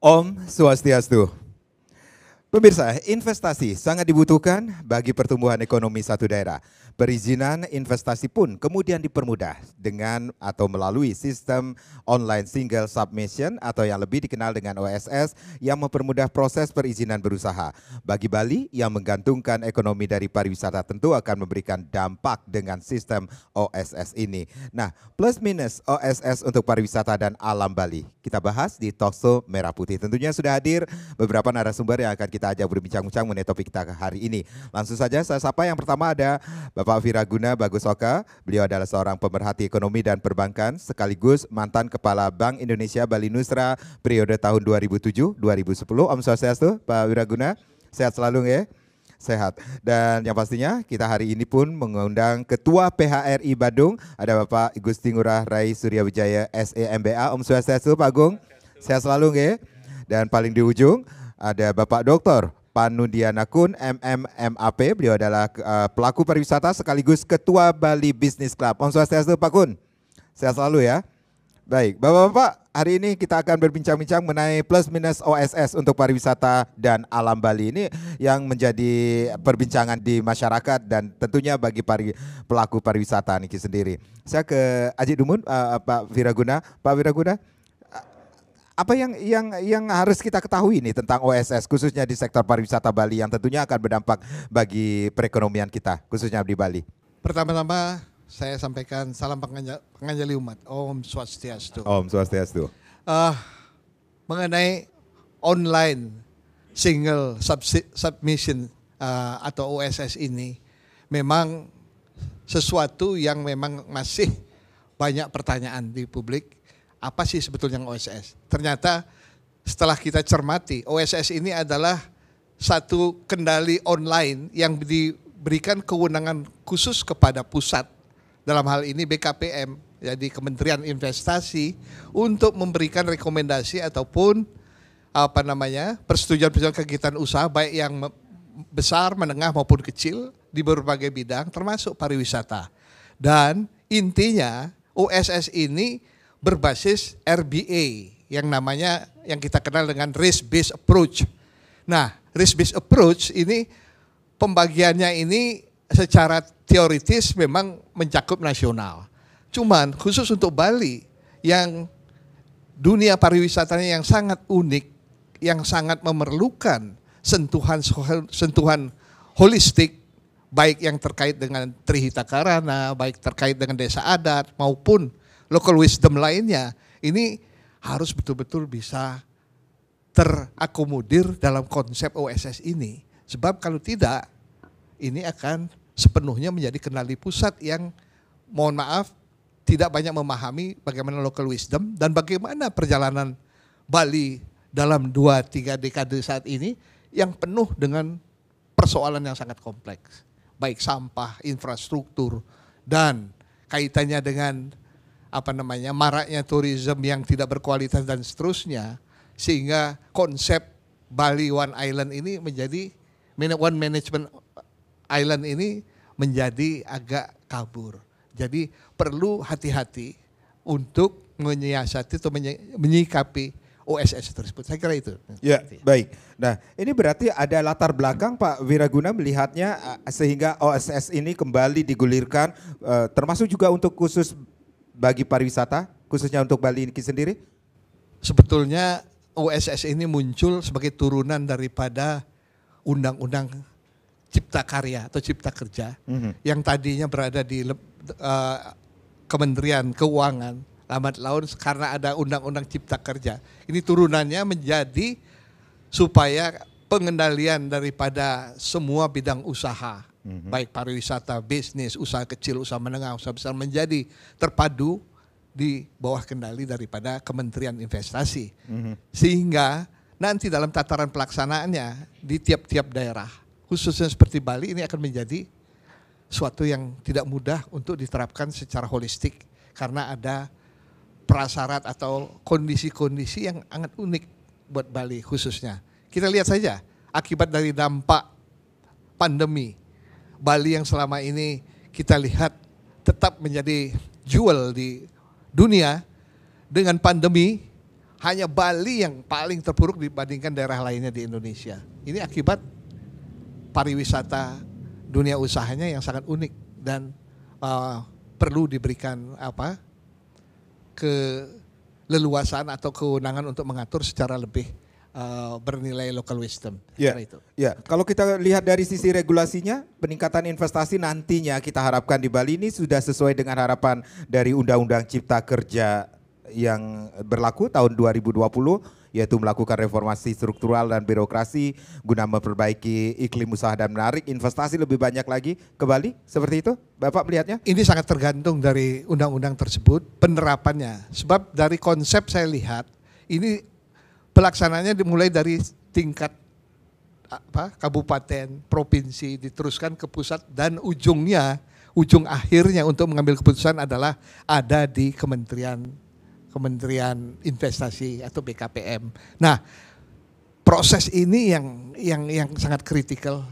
Om Swastiastu. Pemirsa, investasi sangat dibutuhkan bagi pertumbuhan ekonomi satu daerah. Perizinan investasi pun kemudian dipermudah dengan atau melalui sistem online single submission atau yang lebih dikenal dengan OSS yang mempermudah proses perizinan berusaha. Bagi Bali yang menggantungkan ekonomi dari pariwisata tentu akan memberikan dampak dengan sistem OSS ini. Nah, plus minus OSS untuk pariwisata dan alam Bali. Kita bahas di Tokso Merah Putih. Tentunya sudah hadir beberapa narasumber yang akan kita ajak berbincang-bincang mengenai topik kita hari ini. Langsung saja saya sapa yang pertama ada Bapak Bapak Viraguna Bagusoka. Beliau adalah seorang pemerhati ekonomi dan perbankan sekaligus mantan Kepala Bank Indonesia Bali Nusra periode tahun 2007-2010. Om tuh, Pak Viraguna. Sehat selalu ya sehat. Dan yang pastinya kita hari ini pun mengundang Ketua PHRI Badung, ada Bapak Gusti Ngurah Rai Suryawijaya SEMBA, Om tuh, Pak Agung, sehat selalu ya. Dan paling di ujung ada Bapak Doktor Panudianakun MMMAP. Beliau adalah uh, pelaku pariwisata sekaligus ketua Bali Business Club. Om Swastiastu Pak Kun. Sehat selalu ya. Baik, Bapak-bapak, hari ini kita akan berbincang-bincang mengenai plus minus OSS untuk pariwisata dan alam Bali ini yang menjadi perbincangan di masyarakat dan tentunya bagi pari, pelaku pariwisata niki sendiri. Saya ke Aji Dumun, uh, Pak Viraguna. Pak Viraguna, apa yang yang yang harus kita ketahui nih tentang OSS khususnya di sektor pariwisata Bali yang tentunya akan berdampak bagi perekonomian kita khususnya di Bali. Pertama-tama saya sampaikan salam penganjali, umat. Om Swastiastu. Om Swastiastu. Uh, mengenai online single submission uh, atau OSS ini memang sesuatu yang memang masih banyak pertanyaan di publik apa sih sebetulnya OSS? Ternyata setelah kita cermati, OSS ini adalah satu kendali online yang diberikan kewenangan khusus kepada pusat. Dalam hal ini BKPM, jadi Kementerian Investasi untuk memberikan rekomendasi ataupun apa namanya persetujuan-persetujuan kegiatan usaha baik yang besar, menengah maupun kecil di berbagai bidang termasuk pariwisata. Dan intinya OSS ini berbasis RBA yang namanya yang kita kenal dengan risk based approach. Nah, risk based approach ini pembagiannya ini secara teoritis memang mencakup nasional. Cuman khusus untuk Bali yang dunia pariwisatanya yang sangat unik, yang sangat memerlukan sentuhan sentuhan holistik baik yang terkait dengan Trihita Karana, baik terkait dengan desa adat maupun local wisdom lainnya, ini harus betul-betul bisa terakomodir dalam konsep OSS ini. Sebab kalau tidak, ini akan sepenuhnya menjadi kenali pusat yang mohon maaf tidak banyak memahami bagaimana local wisdom dan bagaimana perjalanan Bali dalam dua tiga dekade saat ini yang penuh dengan persoalan yang sangat kompleks. Baik sampah, infrastruktur, dan kaitannya dengan apa namanya maraknya turisme yang tidak berkualitas dan seterusnya sehingga konsep Bali One Island ini menjadi One Management Island ini menjadi agak kabur. Jadi perlu hati-hati untuk menyiasati atau menyikapi OSS tersebut. Saya kira itu. Ya, baik. Nah, ini berarti ada latar belakang Pak Wiraguna melihatnya eh, sehingga OSS ini kembali digulirkan eh, termasuk juga untuk khusus bagi pariwisata khususnya untuk Bali ini sendiri? Sebetulnya OSS ini muncul sebagai turunan daripada undang-undang cipta karya atau cipta kerja mm -hmm. yang tadinya berada di uh, Kementerian Keuangan lambat laun karena ada undang-undang cipta kerja. Ini turunannya menjadi supaya pengendalian daripada semua bidang usaha hmm baik pariwisata, bisnis, usaha kecil, usaha menengah, usaha besar menjadi terpadu di bawah kendali daripada Kementerian Investasi. Mm-hmm. Sehingga nanti dalam tataran pelaksanaannya di tiap-tiap daerah, khususnya seperti Bali ini akan menjadi suatu yang tidak mudah untuk diterapkan secara holistik karena ada prasyarat atau kondisi-kondisi yang sangat unik buat Bali khususnya. Kita lihat saja akibat dari dampak pandemi Bali yang selama ini kita lihat tetap menjadi jual di dunia dengan pandemi hanya Bali yang paling terpuruk dibandingkan daerah lainnya di Indonesia. Ini akibat pariwisata dunia usahanya yang sangat unik dan uh, perlu diberikan apa ke atau kewenangan untuk mengatur secara lebih Eh, bernilai local wisdom. Ya, yeah. yeah. kalau kita lihat dari sisi regulasinya, peningkatan investasi nantinya kita harapkan di Bali ini sudah sesuai dengan harapan dari Undang-Undang Cipta Kerja yang berlaku tahun 2020 yaitu melakukan reformasi struktural dan birokrasi guna memperbaiki iklim usaha dan menarik investasi lebih banyak lagi ke Bali seperti itu Bapak melihatnya ini sangat tergantung dari undang-undang tersebut penerapannya sebab dari konsep saya lihat ini pelaksananya dimulai dari tingkat apa kabupaten, provinsi, diteruskan ke pusat dan ujungnya ujung akhirnya untuk mengambil keputusan adalah ada di kementerian Kementerian Investasi atau BKPM. Nah, proses ini yang yang yang sangat kritikal.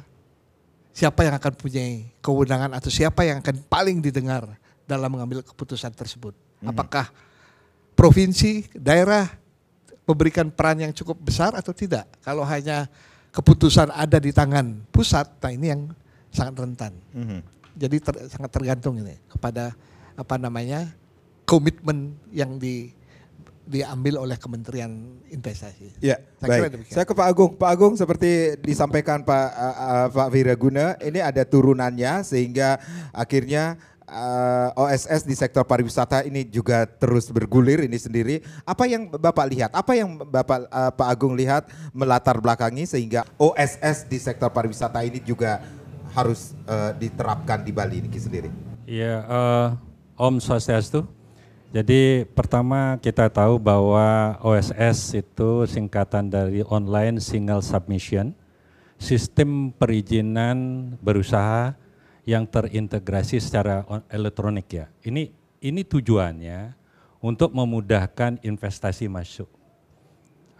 Siapa yang akan punya kewenangan atau siapa yang akan paling didengar dalam mengambil keputusan tersebut? Hmm. Apakah provinsi, daerah, memberikan peran yang cukup besar atau tidak. Kalau hanya keputusan ada di tangan pusat, nah ini yang sangat rentan. Mm -hmm. Jadi ter, sangat tergantung ini kepada apa namanya komitmen yang di diambil oleh Kementerian Investasi. Ya, saya baik. Saya ke Pak Agung. Pak Agung seperti disampaikan Pak uh, uh, Pak Viraguna, ini ada turunannya sehingga akhirnya uh, eh, OSS di sektor pariwisata ini juga terus bergulir ini sendiri. Apa yang Bapak lihat? Apa yang Bapak uh, Pak Agung lihat melatar belakangi sehingga OSS di sektor pariwisata ini juga harus uh, diterapkan di Bali ini sendiri? Iya, uh, Om Swastiastu. Jadi pertama kita tahu bahwa OSS itu singkatan dari Online Single Submission, sistem perizinan berusaha yang terintegrasi secara elektronik ya. Ini ini tujuannya untuk memudahkan investasi masuk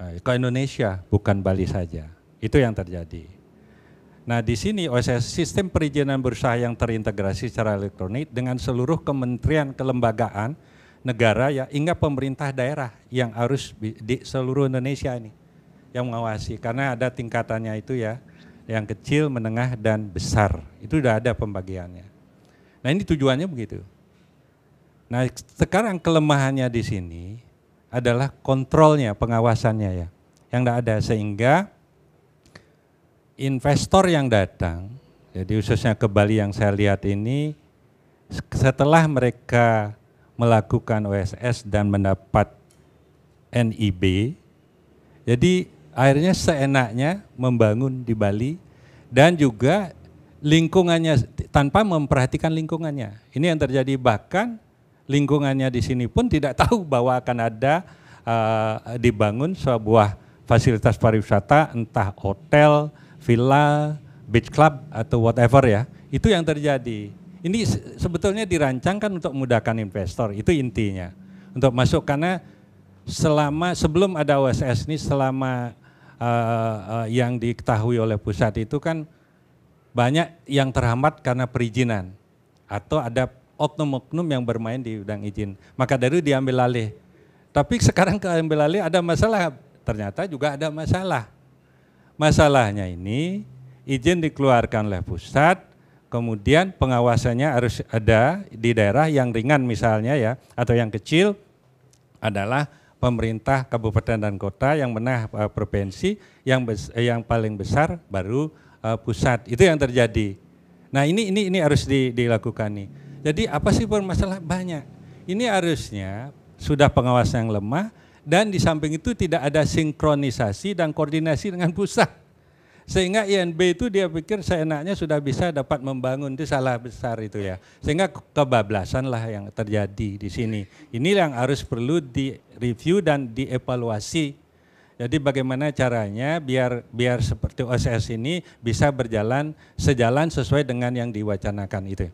eh, ke Indonesia, bukan Bali saja. Itu yang terjadi. Nah di sini OSS sistem perizinan bursa yang terintegrasi secara elektronik dengan seluruh kementerian kelembagaan negara ya hingga pemerintah daerah yang harus di seluruh Indonesia ini yang mengawasi karena ada tingkatannya itu ya yang kecil, menengah, dan besar. Itu sudah ada pembagiannya. Nah ini tujuannya begitu. Nah sekarang kelemahannya di sini adalah kontrolnya, pengawasannya ya. Yang tidak ada sehingga investor yang datang, jadi khususnya ke Bali yang saya lihat ini, setelah mereka melakukan OSS dan mendapat NIB, jadi akhirnya seenaknya membangun di Bali dan juga lingkungannya tanpa memperhatikan lingkungannya. Ini yang terjadi bahkan lingkungannya di sini pun tidak tahu bahwa akan ada uh, dibangun sebuah fasilitas pariwisata entah hotel, villa, beach club atau whatever ya. Itu yang terjadi. Ini sebetulnya dirancangkan untuk memudahkan investor, itu intinya. Untuk masuk karena selama sebelum ada OSS ini selama Eh, eh, yang diketahui oleh pusat itu kan banyak yang terhambat karena perizinan atau ada oknum-oknum yang bermain di bidang izin. Maka dari itu diambil alih. Tapi sekarang diambil alih ada masalah, ternyata juga ada masalah. Masalahnya ini izin dikeluarkan oleh pusat, kemudian pengawasannya harus ada di daerah yang ringan misalnya ya atau yang kecil adalah pemerintah kabupaten dan kota, yang menah eh, provinsi, yang eh, yang paling besar baru eh, pusat. Itu yang terjadi. Nah, ini ini ini harus dilakukan nih. Jadi apa sih permasalahan banyak? Ini harusnya sudah pengawas yang lemah dan di samping itu tidak ada sinkronisasi dan koordinasi dengan pusat. Sehingga INB itu dia pikir seenaknya sudah bisa dapat membangun itu salah besar itu ya. Sehingga kebablasan lah yang terjadi di sini. Ini yang harus perlu di review dan dievaluasi. Jadi bagaimana caranya biar biar seperti OSS ini bisa berjalan sejalan sesuai dengan yang diwacanakan itu.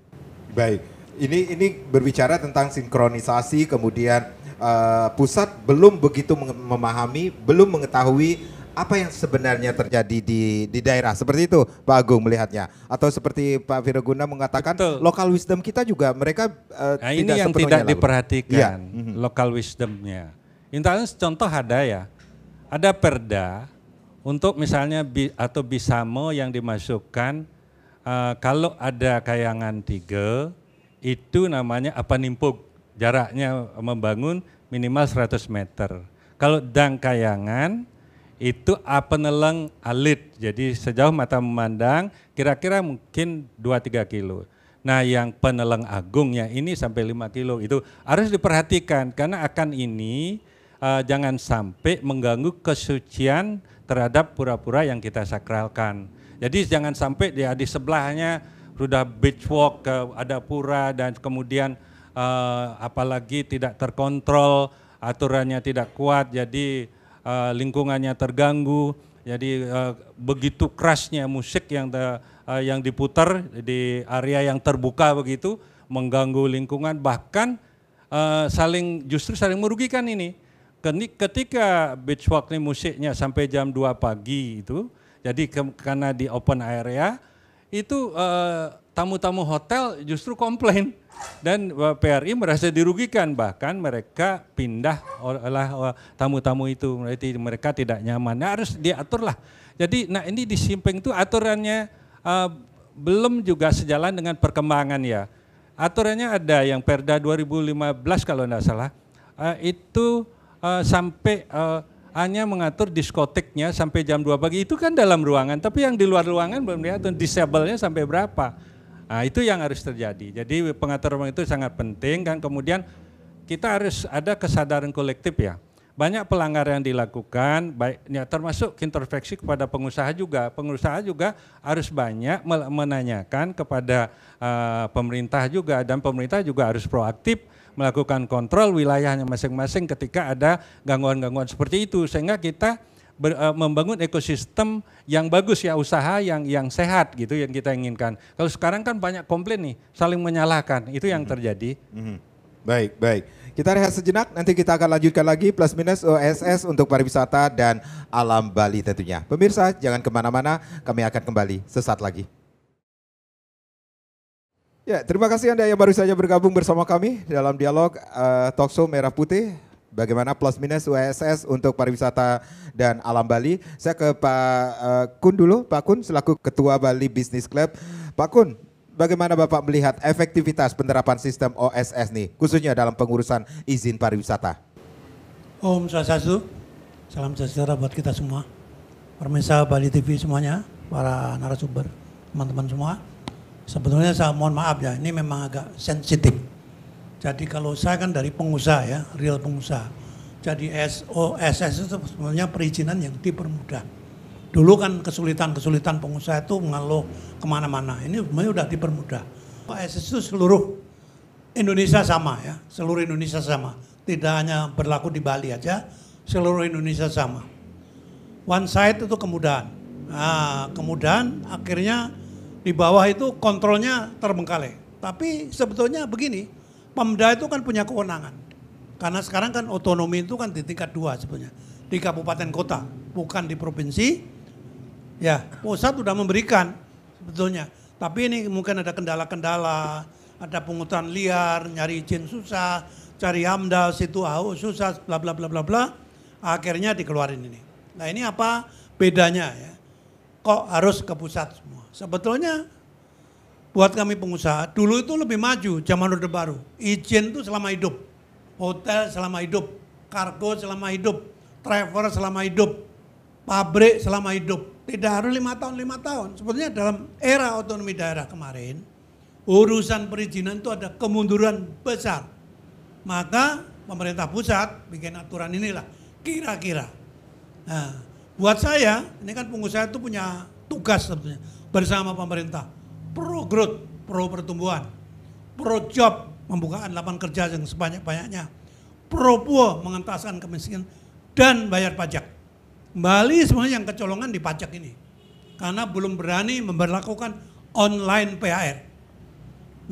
Baik. Ini ini berbicara tentang sinkronisasi kemudian uh, pusat belum begitu memahami, belum mengetahui apa yang sebenarnya terjadi di di daerah seperti itu Pak Agung melihatnya atau seperti Pak Viraguna mengatakan Betul. local wisdom kita juga mereka uh, nah, tidak ini yang tidak lalu. diperhatikan ya. Mhm. local wisdomnya Intinya contoh ada ya ada perda untuk misalnya bi, atau bisamo yang dimasukkan uh, kalau ada kayangan tiga itu namanya apa nimpuk jaraknya membangun minimal 100 meter kalau dang kayangan itu apeneleng alit. Jadi sejauh mata memandang kira-kira mungkin 2-3 kilo. Nah yang peneleng agungnya ini sampai 5 kilo itu harus diperhatikan karena akan ini uh, jangan sampai mengganggu kesucian terhadap pura-pura yang kita sakralkan. Jadi jangan sampai dia di sebelahnya sudah beach walk ke ada pura dan kemudian uh, apalagi tidak terkontrol aturannya tidak kuat jadi Eh, lingkungannya terganggu. Jadi eh, begitu kerasnya musik yang eh, yang diputar di area yang terbuka begitu mengganggu lingkungan bahkan saling justru saling merugikan ini. Ketika beach walk ini musiknya sampai jam 2 pagi itu, jadi karena di open area itu tamu -tamu hotel justru komplain dan eh, PRI merasa dirugikan bahkan mereka pindah oleh tamu-tamu itu berarti mereka tidak nyaman nah, harus diaturlah jadi nah ini di Simping itu aturannya uh, belum juga sejalan dengan perkembangan ya aturannya ada yang Perda 2015 kalau tidak salah uh, itu uh, sampai uh, hanya mengatur diskoteknya sampai jam 2 pagi itu kan dalam ruangan tapi yang di luar ruangan belum diatur disable-nya sampai berapa Nah, itu yang harus terjadi. Jadi pengaturan itu sangat penting kan kemudian kita harus ada kesadaran kolektif ya. Banyak pelanggaran yang dilakukan, ya termasuk introspeksi kepada pengusaha juga. Pengusaha juga harus banyak menanyakan kepada uh, pemerintah juga dan pemerintah juga harus proaktif melakukan kontrol wilayahnya masing-masing ketika ada gangguan-gangguan seperti itu sehingga kita ber, uh, membangun ekosistem yang bagus ya usaha yang yang sehat gitu yang kita inginkan. Kalau sekarang kan banyak komplain nih, saling menyalahkan. Itu yang mm -hmm. terjadi. Mm -hmm. Baik, baik. Kita rehat sejenak, nanti kita akan lanjutkan lagi plus minus OSS untuk pariwisata dan alam Bali tentunya. Pemirsa, jangan kemana-mana, kami akan kembali sesaat lagi. Ya, terima kasih Anda yang baru saja bergabung bersama kami dalam dialog uh, Talkshow Merah Putih bagaimana plus minus USS untuk pariwisata dan alam Bali. Saya ke Pak eh, Kun dulu, Pak Kun selaku Ketua Bali Business Club. Pak Kun, bagaimana Bapak melihat efektivitas penerapan sistem OSS nih, khususnya dalam pengurusan izin pariwisata? Om Swastiastu, salam sejahtera buat kita semua. Permisa Bali TV semuanya, para narasumber, teman-teman semua. Sebetulnya saya mohon maaf ya, ini memang agak sensitif jadi kalau saya kan dari pengusaha ya, real pengusaha. Jadi SOSS itu sebenarnya perizinan yang dipermudah. Dulu kan kesulitan-kesulitan pengusaha itu mengeluh kemana-mana. Ini sebenarnya sudah dipermudah. SOSS itu seluruh Indonesia sama ya, seluruh Indonesia sama. Tidak hanya berlaku di Bali aja, seluruh Indonesia sama. One side itu kemudahan. Nah, kemudahan akhirnya di bawah itu kontrolnya terbengkalai. Tapi sebetulnya begini, Pemda itu kan punya kewenangan. Karena sekarang kan otonomi itu kan di tingkat dua sebenarnya. Di kabupaten kota, bukan di provinsi. Ya, pusat sudah memberikan sebetulnya. Tapi ini mungkin ada kendala-kendala, ada pungutan liar, nyari izin susah, cari amdal, situ AU susah, bla bla bla bla bla. Akhirnya dikeluarin ini. Nah ini apa bedanya ya? Kok harus ke pusat semua? Sebetulnya buat kami pengusaha, dulu itu lebih maju zaman Orde Baru. Izin itu selama hidup, hotel selama hidup, kargo selama hidup, travel selama hidup, pabrik selama hidup. Tidak harus lima tahun, lima tahun. Sebetulnya dalam era otonomi daerah kemarin, urusan perizinan itu ada kemunduran besar. Maka pemerintah pusat bikin aturan inilah, kira-kira. Nah, buat saya, ini kan pengusaha itu punya tugas sebetulnya bersama pemerintah pro growth, pro pertumbuhan, pro job, pembukaan lapangan kerja yang sebanyak-banyaknya, pro poor, mengentaskan kemiskinan, dan bayar pajak. Bali semuanya yang kecolongan di pajak ini. Karena belum berani memperlakukan online PHR.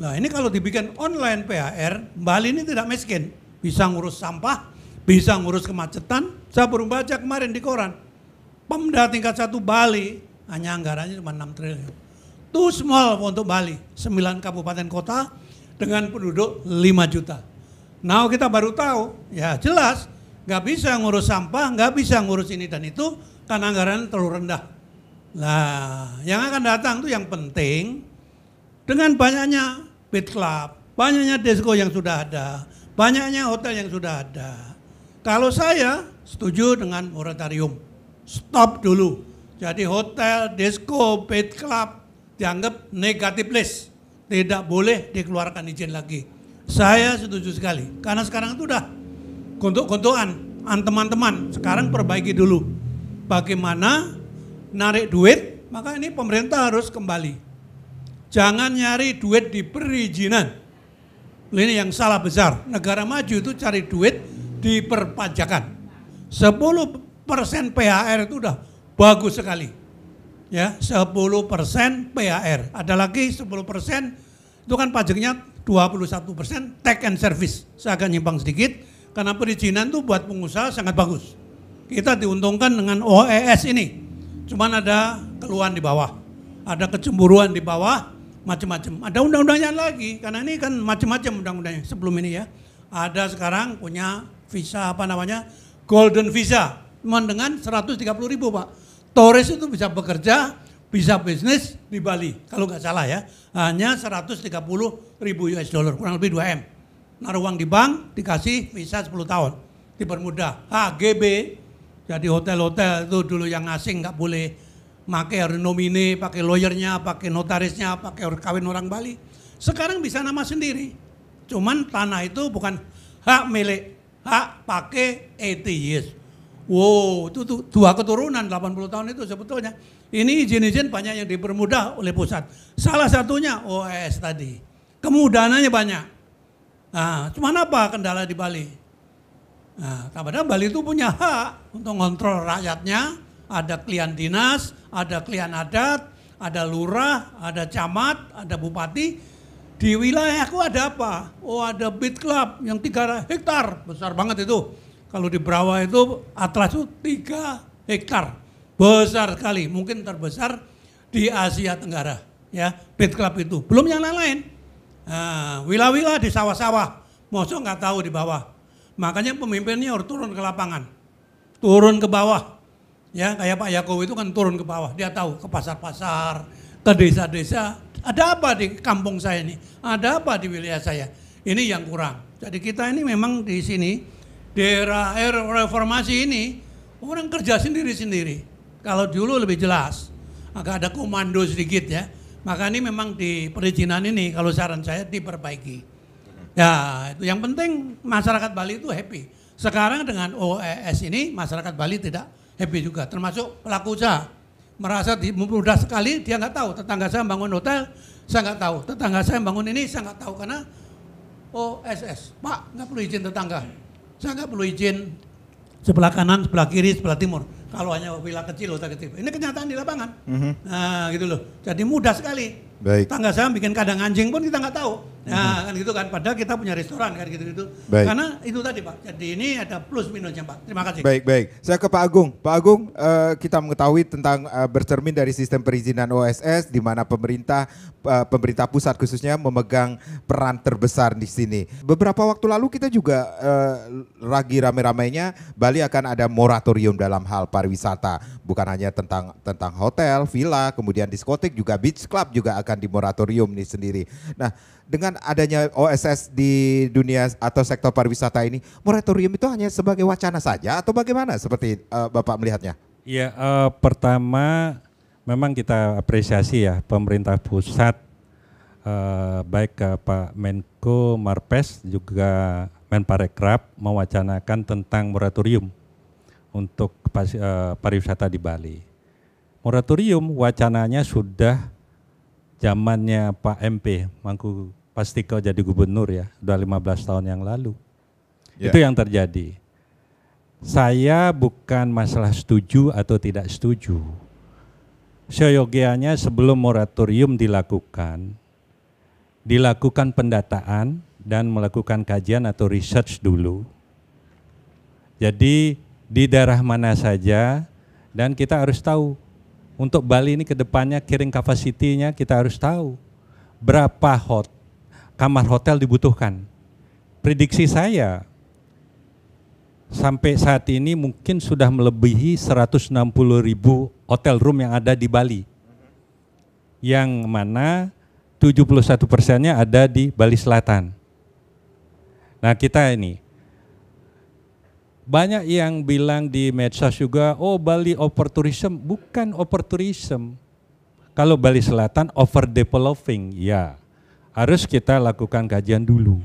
Nah ini kalau dibikin online PHR, Bali ini tidak miskin. Bisa ngurus sampah, bisa ngurus kemacetan. Saya baru baca kemarin di koran. Pemda tingkat satu Bali hanya anggarannya cuma 6 triliun too small untuk Bali. sembilan kabupaten kota dengan penduduk lima juta. Nah kita baru tahu, ya jelas nggak bisa ngurus sampah, nggak bisa ngurus ini dan itu karena anggaran terlalu rendah. Nah, yang akan datang tuh yang penting dengan banyaknya pit club, banyaknya disco yang sudah ada, banyaknya hotel yang sudah ada. Kalau saya setuju dengan moratorium, stop dulu. Jadi hotel, disco, pit club, dianggap negatif list. Tidak boleh dikeluarkan izin lagi. Saya setuju sekali. Karena sekarang itu udah kontok-kontokan. Teman-teman, sekarang perbaiki dulu. Bagaimana narik duit, maka ini pemerintah harus kembali. Jangan nyari duit di perizinan. Ini yang salah besar. Negara maju itu cari duit di perpajakan. 10% PHR itu udah bagus sekali ya 10 persen PAR. Ada lagi 10 persen itu kan pajaknya 21 persen tech and service. Saya akan nyimpang sedikit karena perizinan itu buat pengusaha sangat bagus. Kita diuntungkan dengan OES ini. Cuman ada keluhan di bawah, ada kecemburuan di bawah, macam-macam. Ada undang-undangnya lagi karena ini kan macam-macam undang-undangnya sebelum ini ya. Ada sekarang punya visa apa namanya golden visa, cuma dengan 130 ribu pak Torres itu bisa bekerja, bisa bisnis di Bali. Kalau nggak salah ya, hanya 130 ribu US dollar, kurang lebih 2 M. Naruh uang di bank, dikasih visa 10 tahun, dipermudah. HGB, jadi hotel-hotel itu dulu yang asing nggak boleh pakai renomine, nomine, pakai lawyernya, pakai notarisnya, pakai kawin orang Bali. Sekarang bisa nama sendiri. Cuman tanah itu bukan hak milik, hak pakai ETIS. Wow, itu, itu dua keturunan 80 tahun itu sebetulnya. Ini izin-izin banyak yang dipermudah oleh pusat. Salah satunya OS tadi. Kemudahannya banyak. Nah, cuman apa kendala di Bali? Nah, padahal Bali itu punya hak untuk kontrol rakyatnya. Ada klien dinas, ada klien adat, ada lurah, ada camat, ada bupati. Di wilayahku ada apa? Oh ada beat club yang 3 hektar, besar banget itu kalau di Brawa itu atlas itu tiga hektar besar sekali, mungkin terbesar di Asia Tenggara ya pit club itu. Belum yang lain-lain. wila ah, wila-wila di sawah-sawah, mosok nggak tahu di bawah. Makanya pemimpinnya harus turun ke lapangan, turun ke bawah. Ya kayak Pak Yakow itu kan turun ke bawah, dia tahu ke pasar-pasar, ke desa-desa. Ada apa di kampung saya ini? Ada apa di wilayah saya? Ini yang kurang. Jadi kita ini memang di sini di era, eh, reformasi ini orang kerja sendiri-sendiri. Kalau dulu lebih jelas, agak ada komando sedikit ya. Maka ini memang di perizinan ini kalau saran saya diperbaiki. Ya, itu yang penting masyarakat Bali itu happy. Sekarang dengan OES ini masyarakat Bali tidak happy juga, termasuk pelaku usaha merasa mudah sekali dia nggak tahu tetangga saya bangun hotel saya nggak tahu tetangga saya bangun ini saya nggak tahu karena OSS e pak nggak perlu izin tetangga saya nggak perlu izin sebelah kanan, sebelah kiri, sebelah timur. Kalau hanya wilayah kecil, otak kecil. Ini kenyataan di lapangan. Mm -hmm. Nah gitu loh. Jadi mudah sekali Baik. Tangga saya bikin kadang anjing pun kita nggak tahu. Nah, hmm. kan gitu kan. Padahal kita punya restoran kan gitu-gitu. Baik. Karena itu tadi Pak. Jadi ini ada plus minusnya Pak. Terima kasih. Baik, baik. Saya ke Pak Agung. Pak Agung, uh, kita mengetahui tentang uh, bercermin dari sistem perizinan OSS di mana pemerintah uh, pemerintah pusat khususnya memegang peran terbesar di sini. Beberapa waktu lalu kita juga uh, ragi rame-ramenya Bali akan ada moratorium dalam hal pariwisata, bukan hanya tentang tentang hotel, villa, kemudian diskotik juga beach club juga akan di moratorium ini sendiri. Nah, dengan adanya OSS di dunia atau sektor pariwisata ini, moratorium itu hanya sebagai wacana saja atau bagaimana seperti uh, Bapak melihatnya? Iya, uh, pertama memang kita apresiasi ya pemerintah pusat uh, baik ke Pak Menko Marpes juga Menparekraf mewacanakan tentang moratorium untuk uh, pariwisata di Bali. Moratorium wacananya sudah zamannya Pak MP, Mangku pasti kau jadi gubernur ya, udah 15 tahun yang lalu. Yeah. Itu yang terjadi. Saya bukan masalah setuju atau tidak setuju. Seyogianya sebelum moratorium dilakukan, dilakukan pendataan dan melakukan kajian atau research dulu. Jadi di daerah mana saja dan kita harus tahu untuk Bali ini ke depannya carrying capacity kita harus tahu berapa hot kamar hotel dibutuhkan. Prediksi saya sampai saat ini mungkin sudah melebihi 160 ribu hotel room yang ada di Bali. Yang mana 71 persennya ada di Bali Selatan. Nah kita ini, banyak yang bilang di medsos juga, oh Bali over tourism bukan over tourism Kalau Bali Selatan over developing ya harus kita lakukan kajian dulu.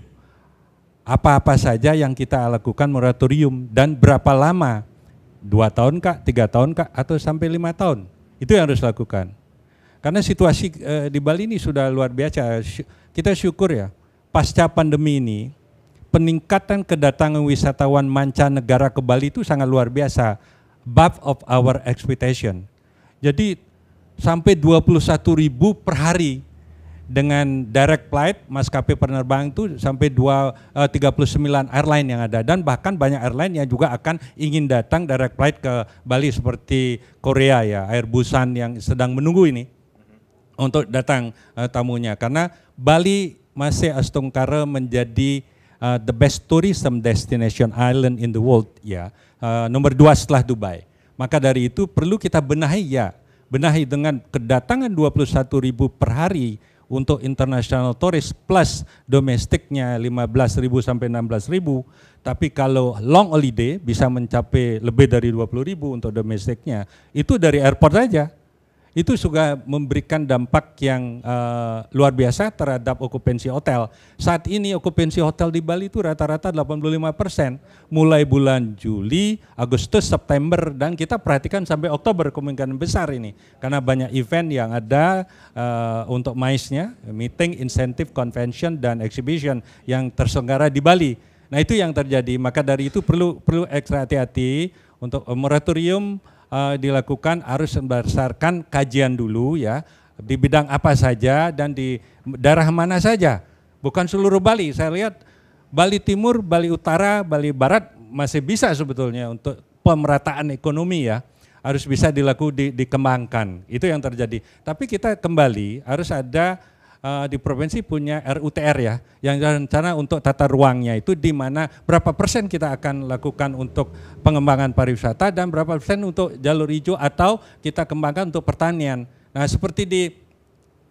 Apa-apa saja yang kita lakukan moratorium dan berapa lama? Dua tahun kak, tiga tahun kak, atau sampai lima tahun? Itu yang harus lakukan. Karena situasi eh, di Bali ini sudah luar biasa. Kita syukur ya, pasca pandemi ini peningkatan kedatangan wisatawan mancanegara ke Bali itu sangat luar biasa, above of our expectation. Jadi sampai 21 ribu per hari dengan direct flight maskapai penerbang itu sampai 2, eh, 39 airline yang ada dan bahkan banyak airline yang juga akan ingin datang direct flight ke Bali seperti Korea ya Air Busan yang sedang menunggu ini untuk datang eh, tamunya karena Bali masih astungkara menjadi uh, the best tourism destination island in the world ya uh, nomor dua setelah Dubai maka dari itu perlu kita benahi ya benahi dengan kedatangan 21 ribu per hari untuk international tourist plus domestiknya 15 ribu sampai 16 ribu tapi kalau long holiday bisa mencapai lebih dari 20 ribu untuk domestiknya itu dari airport saja itu juga memberikan dampak yang uh, luar biasa terhadap okupansi hotel. Saat ini okupansi hotel di Bali itu rata-rata 85 persen, mulai bulan Juli, Agustus, September, dan kita perhatikan sampai Oktober kemungkinan besar ini, karena banyak event yang ada uh, untuk maisnya, meeting, insentif, convention, dan exhibition yang tersenggara di Bali. Nah itu yang terjadi, maka dari itu perlu perlu ekstra hati-hati untuk moratorium uh, dilakukan harus berdasarkan kajian dulu ya di bidang apa saja dan di daerah mana saja. Bukan seluruh Bali. Saya lihat Bali Timur, Bali Utara, Bali Barat masih bisa sebetulnya untuk pemerataan ekonomi ya harus bisa dilakukan di, dikembangkan. Itu yang terjadi. Tapi kita kembali harus ada uh, di provinsi punya RUTR ya, yang rencana untuk tata ruangnya itu di mana berapa persen kita akan lakukan untuk pengembangan pariwisata dan berapa persen untuk jalur hijau atau kita kembangkan untuk pertanian. Nah seperti di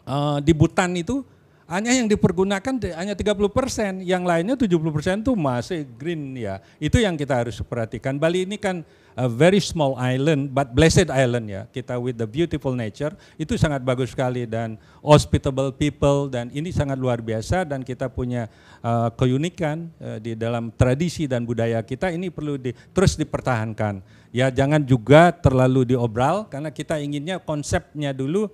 uh, di Butan itu hanya yang dipergunakan hanya 30 persen, yang lainnya 70 persen itu masih green ya. Itu yang kita harus perhatikan. Bali ini kan a very small island, but blessed island ya. Kita with the beautiful nature, itu sangat bagus sekali dan hospitable people dan ini sangat luar biasa dan kita punya uh, keunikan uh, di dalam tradisi dan budaya kita ini perlu di, terus dipertahankan. Ya jangan juga terlalu diobral karena kita inginnya konsepnya dulu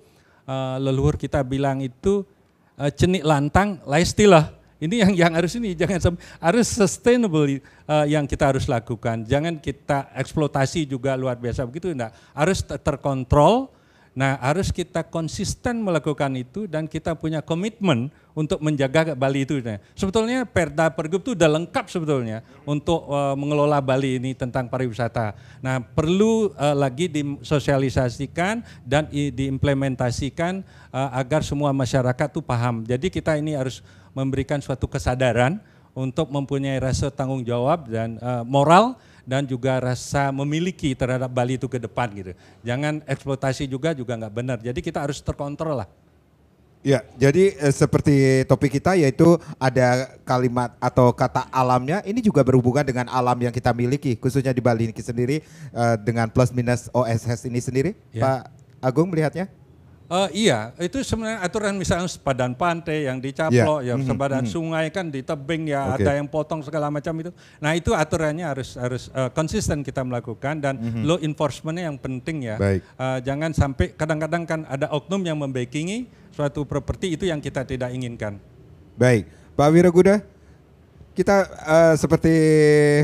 uh, leluhur kita bilang itu uh, cenik lantang lifestyle. Ini yang yang harus ini jangan harus sustainable uh, yang kita harus lakukan. Jangan kita eksploitasi juga luar biasa begitu enggak. Harus terkontrol Nah, harus kita konsisten melakukan itu dan kita punya komitmen untuk menjaga Bali itu. Nah, sebetulnya Perda Pergub itu sudah lengkap sebetulnya untuk uh, mengelola Bali ini tentang pariwisata. Nah, perlu uh, lagi disosialisasikan dan diimplementasikan uh, agar semua masyarakat tuh paham. Jadi kita ini harus memberikan suatu kesadaran untuk mempunyai rasa tanggung jawab dan uh, moral dan juga rasa memiliki terhadap Bali itu ke depan gitu. Jangan eksploitasi juga juga nggak benar. Jadi kita harus terkontrol lah. Ya, jadi eh, seperti topik kita yaitu ada kalimat atau kata alamnya ini juga berhubungan dengan alam yang kita miliki khususnya di Bali ini sendiri eh, dengan plus minus OSS ini sendiri, ya. Pak Agung melihatnya? Uh, iya, itu sebenarnya aturan misalnya sepadan pantai yang dicaplok, yeah. ya mhm, sepadan mm-hmm. sungai kan di tebing ya, okay. ada yang potong segala macam itu. Nah itu aturannya harus harus uh, konsisten kita melakukan dan mm-hmm. law enforcementnya yang penting ya. Uh, jangan sampai kadang-kadang kan ada oknum yang membekingi suatu properti itu yang kita tidak inginkan. Baik, Pak Wiraguda, kita uh, seperti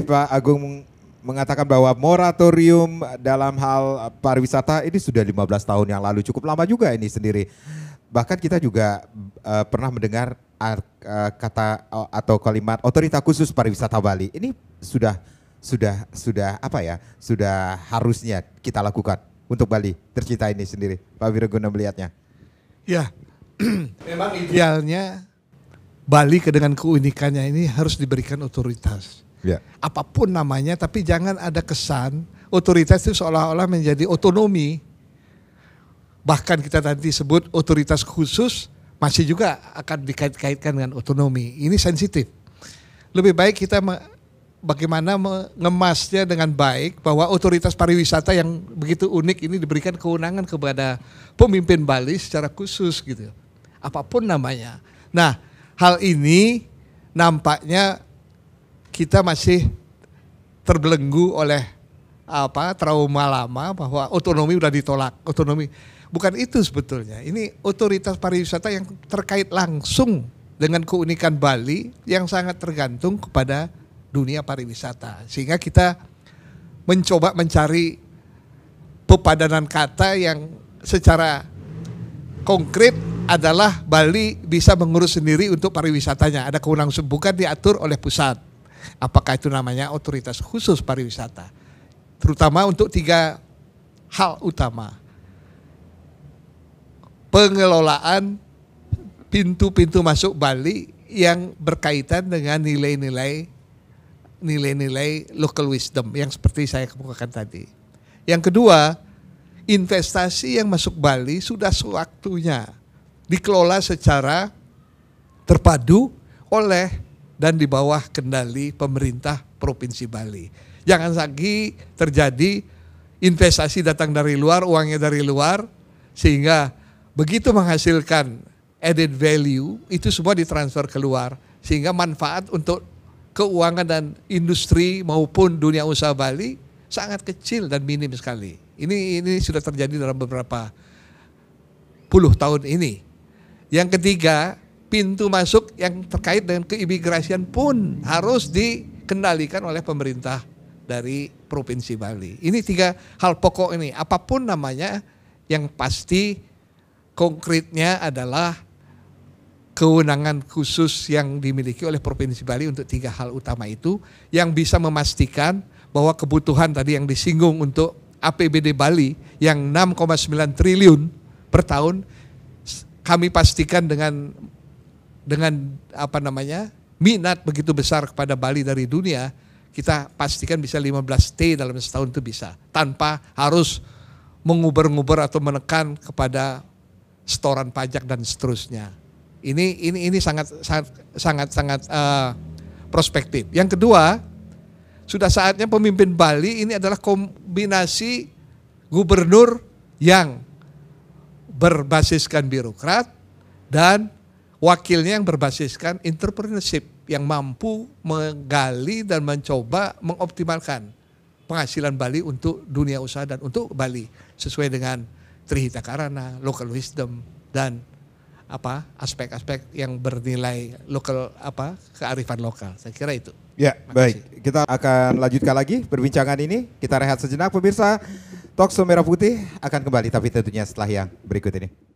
Pak Agung mengatakan bahwa moratorium dalam hal pariwisata ini sudah 15 tahun yang lalu cukup lama juga ini sendiri. Bahkan kita juga uh, pernah mendengar uh, kata uh, atau kalimat otorita khusus pariwisata Bali. Ini sudah sudah sudah apa ya? Sudah harusnya kita lakukan untuk Bali tercinta ini sendiri. Pak Wiraguna melihatnya. Ya. Memang idealnya Bali dengan keunikannya ini harus diberikan otoritas Ya. Apapun namanya, tapi jangan ada kesan otoritas itu seolah-olah menjadi otonomi. Bahkan kita nanti sebut otoritas khusus masih juga akan dikait-kaitkan dengan otonomi. Ini sensitif. Lebih baik kita bagaimana mengemasnya dengan baik bahwa otoritas pariwisata yang begitu unik ini diberikan kewenangan kepada pemimpin Bali secara khusus gitu. Apapun namanya. Nah, hal ini nampaknya kita masih terbelenggu oleh apa trauma lama bahwa otonomi sudah ditolak otonomi bukan itu sebetulnya ini otoritas pariwisata yang terkait langsung dengan keunikan Bali yang sangat tergantung kepada dunia pariwisata sehingga kita mencoba mencari pepadanan kata yang secara konkret adalah Bali bisa mengurus sendiri untuk pariwisatanya ada kewenangan bukan diatur oleh pusat Apakah itu namanya otoritas khusus pariwisata? Terutama untuk tiga hal utama. Pengelolaan pintu-pintu masuk Bali yang berkaitan dengan nilai-nilai nilai-nilai local wisdom yang seperti saya kemukakan tadi. Yang kedua, investasi yang masuk Bali sudah sewaktunya dikelola secara terpadu oleh dan di bawah kendali pemerintah Provinsi Bali. Jangan lagi terjadi investasi datang dari luar, uangnya dari luar, sehingga begitu menghasilkan added value, itu semua ditransfer keluar. Sehingga manfaat untuk keuangan dan industri maupun dunia usaha Bali sangat kecil dan minim sekali. Ini ini sudah terjadi dalam beberapa puluh tahun ini. Yang ketiga, pintu masuk yang terkait dengan keimigrasian pun harus dikendalikan oleh pemerintah dari Provinsi Bali. Ini tiga hal pokok ini. Apapun namanya yang pasti konkretnya adalah kewenangan khusus yang dimiliki oleh Provinsi Bali untuk tiga hal utama itu yang bisa memastikan bahwa kebutuhan tadi yang disinggung untuk APBD Bali yang 6,9 triliun per tahun kami pastikan dengan dengan apa namanya minat begitu besar kepada Bali dari dunia, kita pastikan bisa 15T dalam setahun itu bisa. Tanpa harus menguber-nguber atau menekan kepada setoran pajak dan seterusnya. Ini ini ini sangat sangat sangat sangat uh, prospektif. Yang kedua, sudah saatnya pemimpin Bali ini adalah kombinasi gubernur yang berbasiskan birokrat dan wakilnya yang berbasiskan entrepreneurship yang mampu menggali dan mencoba mengoptimalkan penghasilan Bali untuk dunia usaha dan untuk Bali sesuai dengan Trihita Karana, local wisdom dan apa aspek-aspek yang bernilai lokal apa kearifan lokal. Saya kira itu. Ya, Makasih. baik. Kita akan lanjutkan lagi perbincangan ini. Kita rehat sejenak pemirsa. Talk Merah Putih akan kembali tapi tentunya setelah yang berikut ini.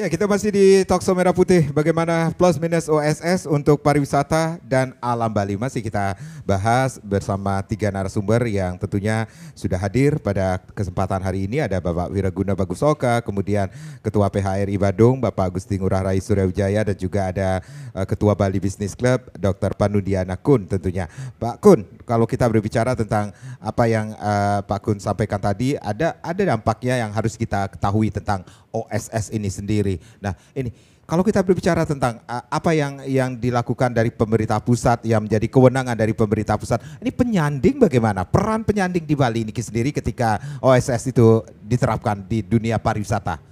Ya, kita masih di Tokso Merah Putih. Bagaimana plus minus OSS untuk pariwisata dan alam Bali masih kita bahas bersama tiga narasumber yang tentunya sudah hadir pada kesempatan hari ini ada Bapak Wiraguna Bagusoka, kemudian Ketua PHRI Badung Bapak Gusti Ngurah Rai Suryawijaya dan juga ada eh, Ketua Bali Business Club Dr. Panudiana Kun tentunya. Pak Kun, kalau kita berbicara tentang apa yang uh, Pak Kun sampaikan tadi, ada ada dampaknya yang harus kita ketahui tentang OSS ini sendiri. Nah, ini kalau kita berbicara tentang apa yang yang dilakukan dari pemerintah pusat yang menjadi kewenangan dari pemerintah pusat, ini penyanding bagaimana? Peran penyanding di Bali ini sendiri ketika OSS itu diterapkan di dunia pariwisata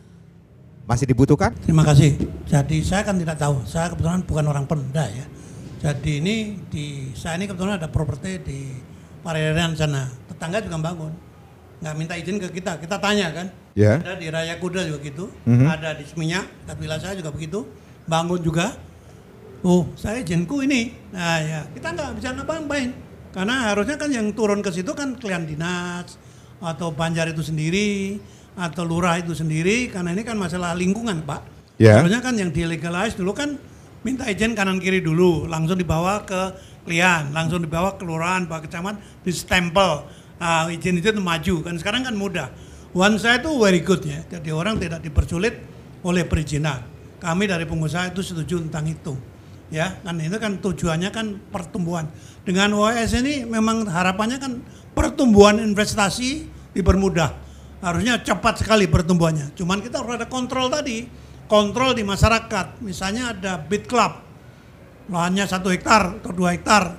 masih dibutuhkan? Terima kasih. Jadi saya kan tidak tahu. Saya kebetulan bukan orang Pemda ya. Jadi ini di saya ini kebetulan ada properti di Pareran sana. Tetangga juga bangun nggak minta izin ke kita, kita tanya kan. Yeah. Ada di Raya Kuda juga gitu, mm-hmm. ada di Seminyak, Katwila saya juga begitu, bangun juga. Oh, saya izinku ini. Nah ya, kita nggak bisa ngapain ngapain Karena harusnya kan yang turun ke situ kan klien dinas, atau banjar itu sendiri, atau lurah itu sendiri, karena ini kan masalah lingkungan Pak. Yeah. Harusnya kan yang dilegalize dulu kan minta izin kanan kiri dulu, langsung dibawa ke klien, langsung dibawa ke kelurahan, Pak Kecamat, di stempel uh, izin itu maju kan sekarang kan mudah. One saya itu very good ya, jadi orang tidak dipersulit oleh perizinan. Kami dari pengusaha itu setuju tentang itu, ya kan itu kan tujuannya kan pertumbuhan. Dengan OS ini memang harapannya kan pertumbuhan investasi dipermudah. Harusnya cepat sekali pertumbuhannya. Cuman kita harus ada kontrol tadi, kontrol di masyarakat. Misalnya ada bit club, lahannya satu hektar atau dua hektar,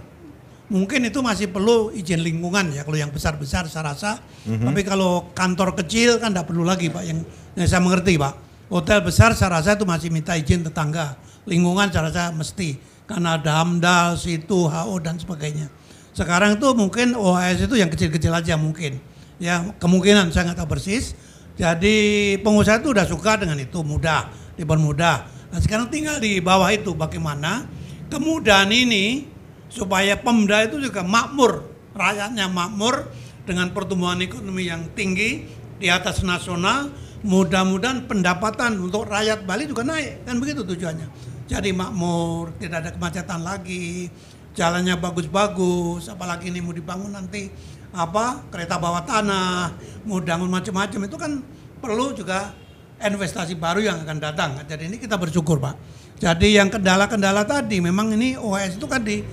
mungkin itu masih perlu izin lingkungan ya kalau yang besar-besar saya rasa. Mm-hmm. Tapi kalau kantor kecil kan tidak perlu lagi Pak yang, yang saya mengerti Pak. Hotel besar saya rasa itu masih minta izin tetangga. Lingkungan saya rasa mesti karena ada AMDAL, situ, HO dan sebagainya. Sekarang itu mungkin OHS itu yang kecil-kecil aja mungkin. Ya kemungkinan saya nggak tahu persis. Jadi pengusaha itu udah suka dengan itu mudah, dipermudah. Nah sekarang tinggal di bawah itu bagaimana kemudahan ini supaya Pemda itu juga makmur, rakyatnya makmur dengan pertumbuhan ekonomi yang tinggi di atas nasional, mudah-mudahan pendapatan untuk rakyat Bali juga naik kan begitu tujuannya. Jadi makmur, tidak ada kemacetan lagi, jalannya bagus-bagus, apalagi ini mau dibangun nanti apa kereta bawah tanah, mau bangun macam-macam itu kan perlu juga investasi baru yang akan datang. Jadi ini kita bersyukur Pak. Jadi yang kendala-kendala tadi memang ini OS itu kan di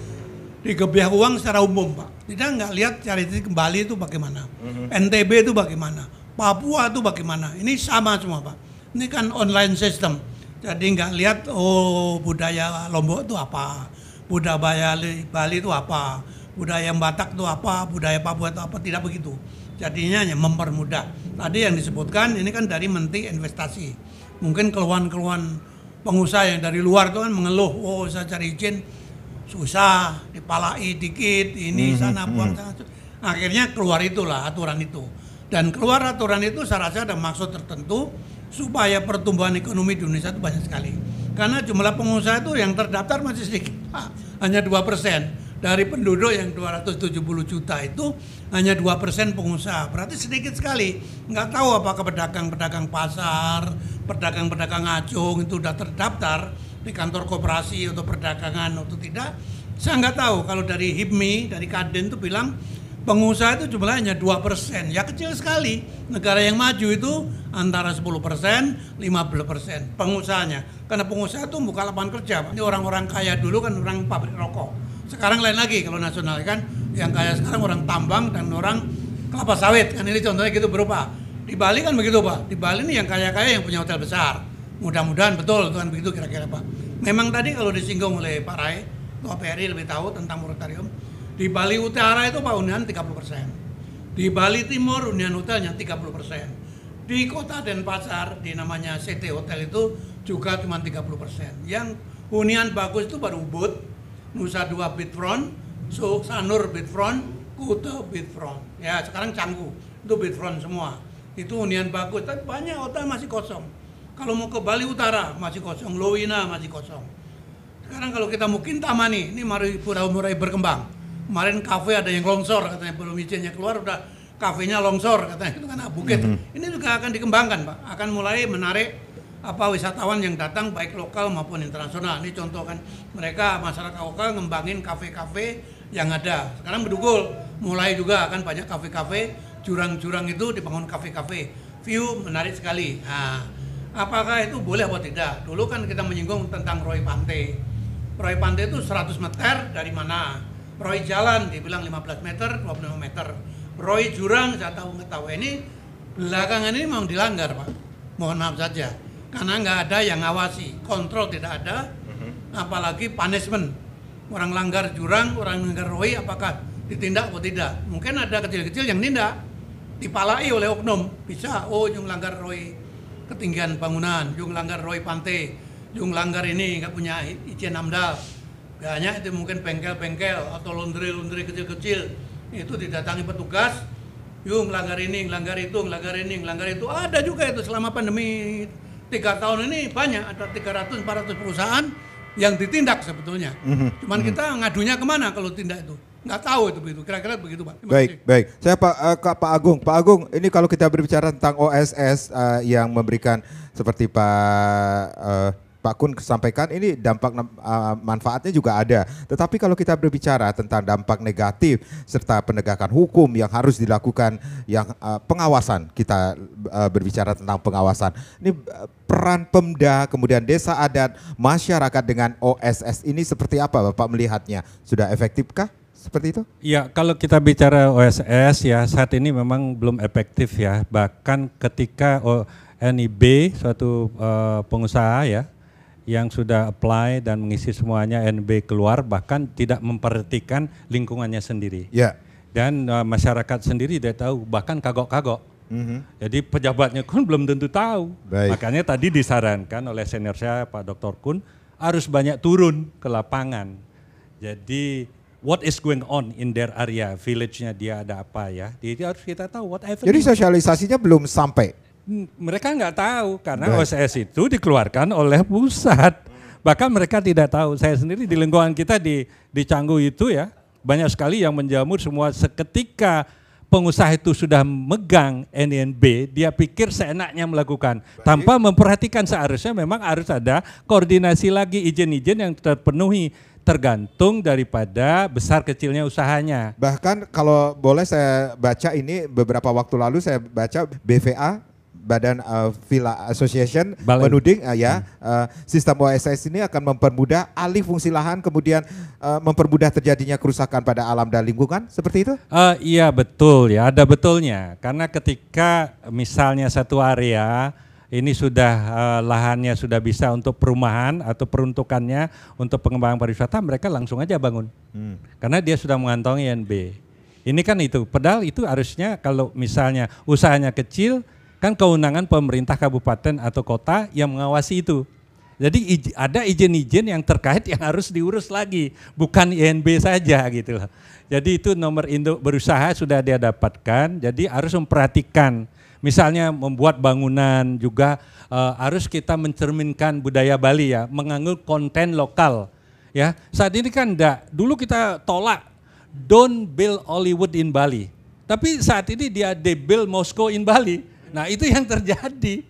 di kebiah uang secara umum pak tidak nggak lihat cari ini kembali itu bagaimana mm-hmm. NTB itu bagaimana Papua itu bagaimana ini sama semua pak ini kan online system jadi nggak lihat oh budaya Lombok itu apa budaya Bali itu apa budaya Batak itu apa budaya Papua itu apa tidak begitu jadinya hanya mempermudah tadi yang disebutkan ini kan dari Menteri Investasi mungkin keluhan-keluhan pengusaha yang dari luar itu kan mengeluh oh saya cari izin susah dipalai dikit ini hmm, sana hmm, buang hmm. sana akhirnya keluar itulah aturan itu dan keluar aturan itu saya rasa ada maksud tertentu supaya pertumbuhan ekonomi di Indonesia itu banyak sekali karena jumlah pengusaha itu yang terdaftar masih sedikit hanya dua persen dari penduduk yang 270 juta itu hanya dua persen pengusaha berarti sedikit sekali nggak tahu apakah pedagang-pedagang pasar pedagang-pedagang acung itu sudah terdaftar di kantor koperasi atau perdagangan atau tidak saya nggak tahu kalau dari HIPMI dari Kaden itu bilang pengusaha itu jumlahnya dua persen ya kecil sekali negara yang maju itu antara 10 persen lima belas persen pengusahanya karena pengusaha itu buka lapangan kerja ini orang-orang kaya dulu kan orang pabrik rokok sekarang lain lagi kalau nasional kan yang kaya sekarang orang tambang dan orang kelapa sawit kan ini contohnya gitu berupa di Bali kan begitu pak di Bali ini yang kaya-kaya yang punya hotel besar Mudah-mudahan betul Tuhan begitu kira-kira Pak. Memang tadi kalau disinggung oleh Pak Rai, Ketua PRI lebih tahu tentang moratorium. Di Bali Utara itu Pak Unian 30%. Di Bali Timur Unian Hotelnya 30%. Di kota Denpasar di namanya CT Hotel itu juga cuma 30%. Yang Unian bagus itu baru Ubud, Nusa Dua Bitfront, so Sanur Bitfront, Kuta Bitfront. Ya, sekarang Canggu itu Bitfront semua. Itu Unian bagus, tapi banyak hotel masih kosong kalau mau ke Bali Utara masih kosong, Lowina masih kosong. Sekarang kalau kita mau Kintamani, ini mari pura murai berkembang. Kemarin kafe ada yang longsor katanya belum izinnya keluar udah kafenya longsor katanya itu kan ah, bukit. Mm -hmm. Ini juga akan dikembangkan, Pak. Akan mulai menarik apa wisatawan yang datang baik lokal maupun internasional. Ini contoh kan mereka masyarakat lokal ngembangin kafe-kafe yang ada. Sekarang Bedugul mulai juga akan banyak kafe-kafe, jurang-jurang itu dibangun kafe-kafe. View menarik sekali. Nah, apakah itu boleh atau tidak dulu kan kita menyinggung tentang Roy Pante Roy Pante itu 100 meter dari mana Roy jalan dibilang 15 meter 25 meter Roy jurang saya tahu tahu. ini belakangan ini memang dilanggar pak mohon maaf saja karena nggak ada yang ngawasi kontrol tidak ada mhm. apalagi punishment orang langgar jurang orang langgar Roy apakah ditindak atau tidak mungkin ada kecil-kecil yang nindak dipalai oleh oknum bisa oh yang langgar Roy ketinggian bangunan, yung langgar Roy pantai, yung langgar ini nggak punya izin AMDAL. banyak itu mungkin bengkel-bengkel atau laundry-laundry kecil-kecil itu didatangi petugas, yung langgar ini, langgar itu, langgar ini, langgar itu. Ada juga itu selama pandemi tiga tahun ini banyak ada 300-400 perusahaan yang ditindak sebetulnya. Mhm. Cuman mhm. kita ngadunya kemana kalau tindak itu? nggak tahu itu begitu. Kira-kira begitu, Pak. Baik, baik. Saya Pak uh, Kak, Pak Agung. Pak Agung, ini kalau kita berbicara tentang OSS uh, eh, yang memberikan seperti Pak uh, Pak Kun sampaikan ini dampak uh, manfaatnya juga ada. Tetapi kalau kita berbicara tentang dampak negatif serta penegakan hukum yang harus dilakukan yang uh, pengawasan kita uh, berbicara tentang pengawasan. Ini uh, peran Pemda kemudian desa adat masyarakat dengan OSS ini seperti apa Bapak melihatnya? Sudah efektifkah? seperti itu? Ya, kalau kita bicara OSS ya saat ini memang belum efektif ya. Bahkan ketika NIB suatu uh, pengusaha ya yang sudah apply dan mengisi semuanya NB keluar bahkan tidak memperhatikan lingkungannya sendiri. Ya. Dan uh, masyarakat sendiri tidak tahu bahkan kagok-kagok. Mm-hmm. Jadi pejabatnya Kun belum tentu tahu. Baik. Makanya tadi disarankan oleh senior saya Pak Dr. Kun harus banyak turun ke lapangan. Jadi what is going on in their area, village-nya dia ada apa ya. Jadi harus kita tahu whatever. Jadi sosialisasinya belum sampai? Hmm, mereka nggak tahu karena right. OSS itu dikeluarkan oleh pusat. Bahkan mereka tidak tahu. Saya sendiri di lingkungan kita di, di Canggu itu ya, banyak sekali yang menjamur semua seketika pengusaha itu sudah megang NNB, dia pikir seenaknya melakukan Baik. tanpa memperhatikan seharusnya memang harus ada koordinasi lagi izin-izin yang terpenuhi tergantung daripada besar kecilnya usahanya. Bahkan kalau boleh saya baca ini beberapa waktu lalu saya baca BVA Badan uh, Villa Association Balen. menuding uh, ya uh, sistem OSS ini akan mempermudah alih fungsi lahan kemudian uh, mempermudah terjadinya kerusakan pada alam dan lingkungan seperti itu? Uh, iya betul ya ada betulnya karena ketika misalnya satu area ini sudah uh, lahannya sudah bisa untuk perumahan atau peruntukannya untuk pengembangan pariwisata, mereka langsung aja bangun. Hmm. Karena dia sudah mengantongi NB. Ini kan itu, padahal itu harusnya kalau misalnya usahanya kecil, kan kewenangan pemerintah kabupaten atau kota yang mengawasi itu. Jadi ada izin-izin yang terkait yang harus diurus lagi, bukan INB saja gitu loh. Jadi itu nomor induk berusaha sudah dia dapatkan, jadi harus memperhatikan Misalnya membuat bangunan juga uh, harus kita mencerminkan budaya Bali ya, menganggap konten lokal. Ya, saat ini kan enggak. Dulu kita tolak don't build Hollywood in Bali. Tapi saat ini dia they build Moscow in Bali. Nah, itu yang terjadi.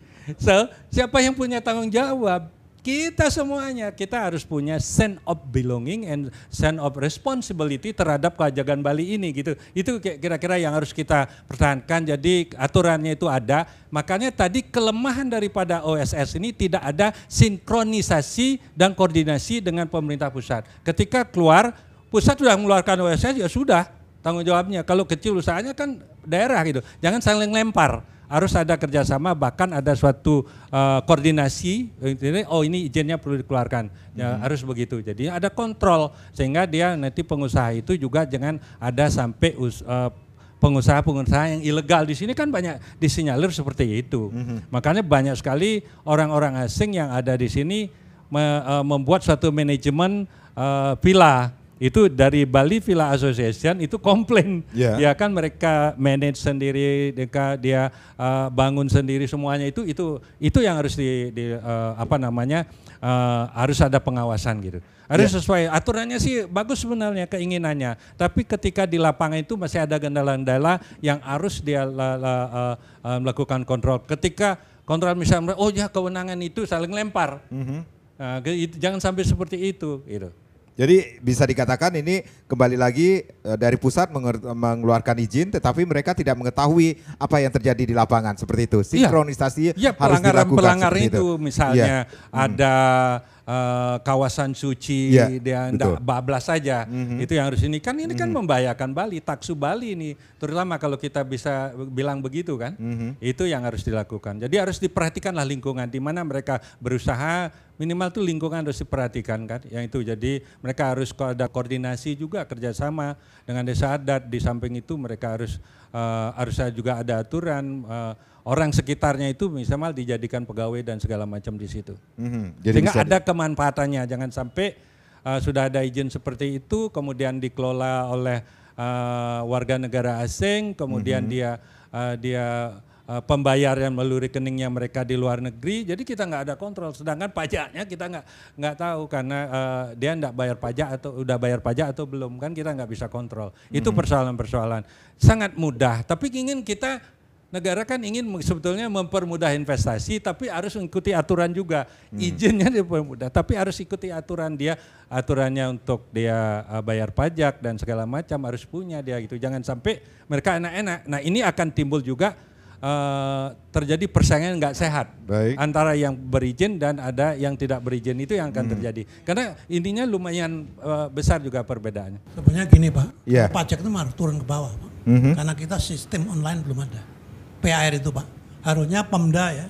So, siapa yang punya tanggung jawab? kita semuanya kita harus punya sense of belonging and sense of responsibility terhadap keajakan Bali ini gitu. Itu kira-kira yang harus kita pertahankan. Jadi aturannya itu ada. Makanya tadi kelemahan daripada OSS ini tidak ada sinkronisasi dan koordinasi dengan pemerintah pusat. Ketika keluar pusat sudah mengeluarkan OSS ya sudah tanggung jawabnya. Kalau kecil usahanya kan daerah gitu. Jangan saling lempar harus ada kerjasama bahkan ada suatu uh, koordinasi eh, oh ini izinnya perlu dikeluarkan ya, hmm. harus begitu jadi ada kontrol sehingga dia nanti pengusaha itu juga jangan ada sampai us, uh, pengusaha-pengusaha yang ilegal di sini kan banyak disinyalir seperti itu hmm. makanya banyak sekali orang-orang asing yang ada di sini me, uh, membuat suatu manajemen uh, villa itu dari Bali Villa Association itu komplain yeah. ya kan mereka manage sendiri mereka dia uh, bangun sendiri semuanya itu itu itu yang harus di, di uh, apa namanya uh, harus ada pengawasan gitu harus yeah. sesuai aturannya sih bagus sebenarnya keinginannya tapi ketika di lapangan itu masih ada kendala-kendala yang harus dia la, la, uh, uh, melakukan kontrol ketika kontrol misalnya oh ya kewenangan itu saling lempar mm -hmm. jangan sampai seperti itu gitu jadi bisa dikatakan ini kembali lagi e, dari pusat mengeluarkan izin, tetapi mereka tidak mengetahui apa yang terjadi di lapangan seperti itu. Iya. Sinkronisasi ya, ya, harus dilakukan. Pelanggaran itu, itu iya. misalnya ya. hmm. ada uh, kawasan suci ya, dan bablas saja hmm itu yang harus ini kan ini mm-hmm. kan hmm. membahayakan Bali, taksu Bali ini terutama kalau kita bisa bilang begitu kan, hmm itu yang harus dilakukan. Jadi harus diperhatikanlah lingkungan di mana mereka berusaha minimal itu lingkungan harus diperhatikan kan yang itu jadi mereka harus ada koordinasi juga kerjasama dengan desa adat di samping itu mereka harus uh, harus juga ada aturan uh, orang sekitarnya itu misalnya dijadikan pegawai dan segala macam di situ mm-hmm. jadi sehingga ada kemanfaatannya jangan sampai uh, sudah ada izin seperti itu kemudian dikelola oleh uh, warga negara asing kemudian mm-hmm. dia uh, dia Eh, pembayaran melalui rekeningnya mereka di luar negeri. Jadi kita nggak ada kontrol. Sedangkan pajaknya kita nggak nggak tahu karena uh, dia nggak bayar pajak atau udah bayar pajak atau belum kan kita nggak bisa kontrol. Itu hmm. persoalan-persoalan sangat mudah. Tapi ingin kita Negara kan ingin sebetulnya mempermudah investasi, tapi harus mengikuti aturan juga. Hmm. Izinnya dipermudah, tapi harus ikuti aturan dia, aturannya untuk dia uh, bayar pajak dan segala macam harus punya dia gitu. Jangan sampai mereka enak-enak. Nah ini akan timbul juga Eh, terjadi persaingan nggak sehat Baik. antara yang berizin dan ada yang tidak berizin itu yang akan hmm. terjadi karena intinya lumayan uh, besar juga perbedaannya. Sebenarnya gini pak, yeah. pajak itu harus turun ke bawah pak, mm -hmm. karena kita sistem online belum ada. PAR itu pak, harusnya Pemda ya,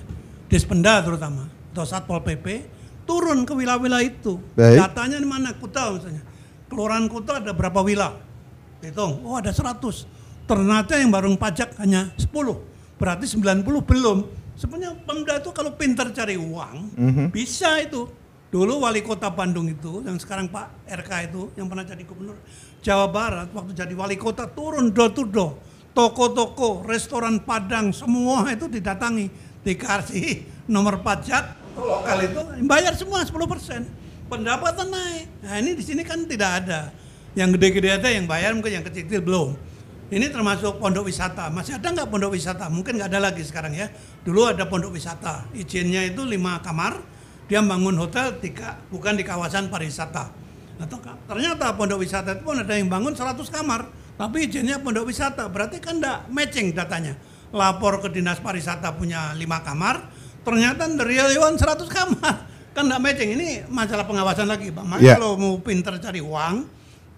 Dispenda terutama atau Satpol PP turun ke wilayah-wilayah itu. Baik. Datanya di mana? kota misalnya. Kelurahan Kuta ada berapa wilayah? Hitung, oh ada 100. ternyata yang baru pajak hanya 10 berarti 90 belum. Sebenarnya Pemda itu kalau pintar cari uang, mm -hmm. bisa itu. Dulu wali kota Bandung itu, yang sekarang Pak RK itu, yang pernah jadi gubernur Jawa Barat, waktu jadi wali kota turun door to door. Toko-toko, restoran Padang, semua itu didatangi. Dikasih nomor pajak, lokal itu bayar semua 10 persen. Pendapatan naik. Nah ini di sini kan tidak ada. Yang gede-gede ada yang bayar, mungkin yang kecil-kecil belum. Ini termasuk pondok wisata. Masih ada nggak pondok wisata? Mungkin nggak ada lagi sekarang ya. Dulu ada pondok wisata. Izinnya itu lima kamar. Dia bangun hotel tiga, bukan di kawasan pariwisata. Nah, ternyata pondok wisata itu pun ada yang bangun 100 kamar. Tapi izinnya pondok wisata. Berarti kan nggak matching datanya. Lapor ke dinas pariwisata punya lima kamar. Ternyata dari hewan 100 kamar. Kan nggak matching. Ini masalah pengawasan lagi. Pak. Mas, yeah. kalau mau pinter cari uang,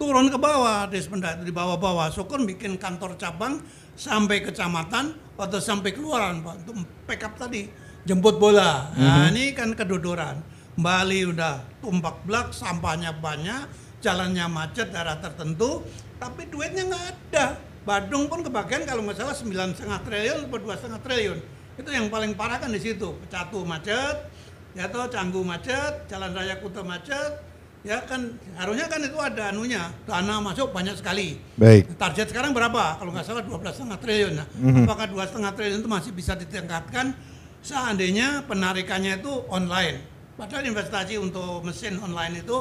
turun ke bawah des itu di bawah-bawah Sukun bikin kantor cabang sampai kecamatan atau sampai keluaran pak untuk up tadi jemput bola nah mm-hmm. ini kan kedodoran Bali udah tumpak belak sampahnya banyak jalannya macet daerah tertentu tapi duitnya nggak ada Badung pun kebagian kalau nggak salah sembilan setengah triliun atau dua setengah triliun itu yang paling parah kan di situ Pecatu macet ya toh Canggu macet Jalan Raya Kuta macet ya kan harusnya kan itu ada anunya dana masuk banyak sekali. Baik. Target sekarang berapa? Kalau nggak salah setengah triliun. Nah, mm-hmm. apakah setengah triliun itu masih bisa ditingkatkan seandainya penarikannya itu online? Padahal investasi untuk mesin online itu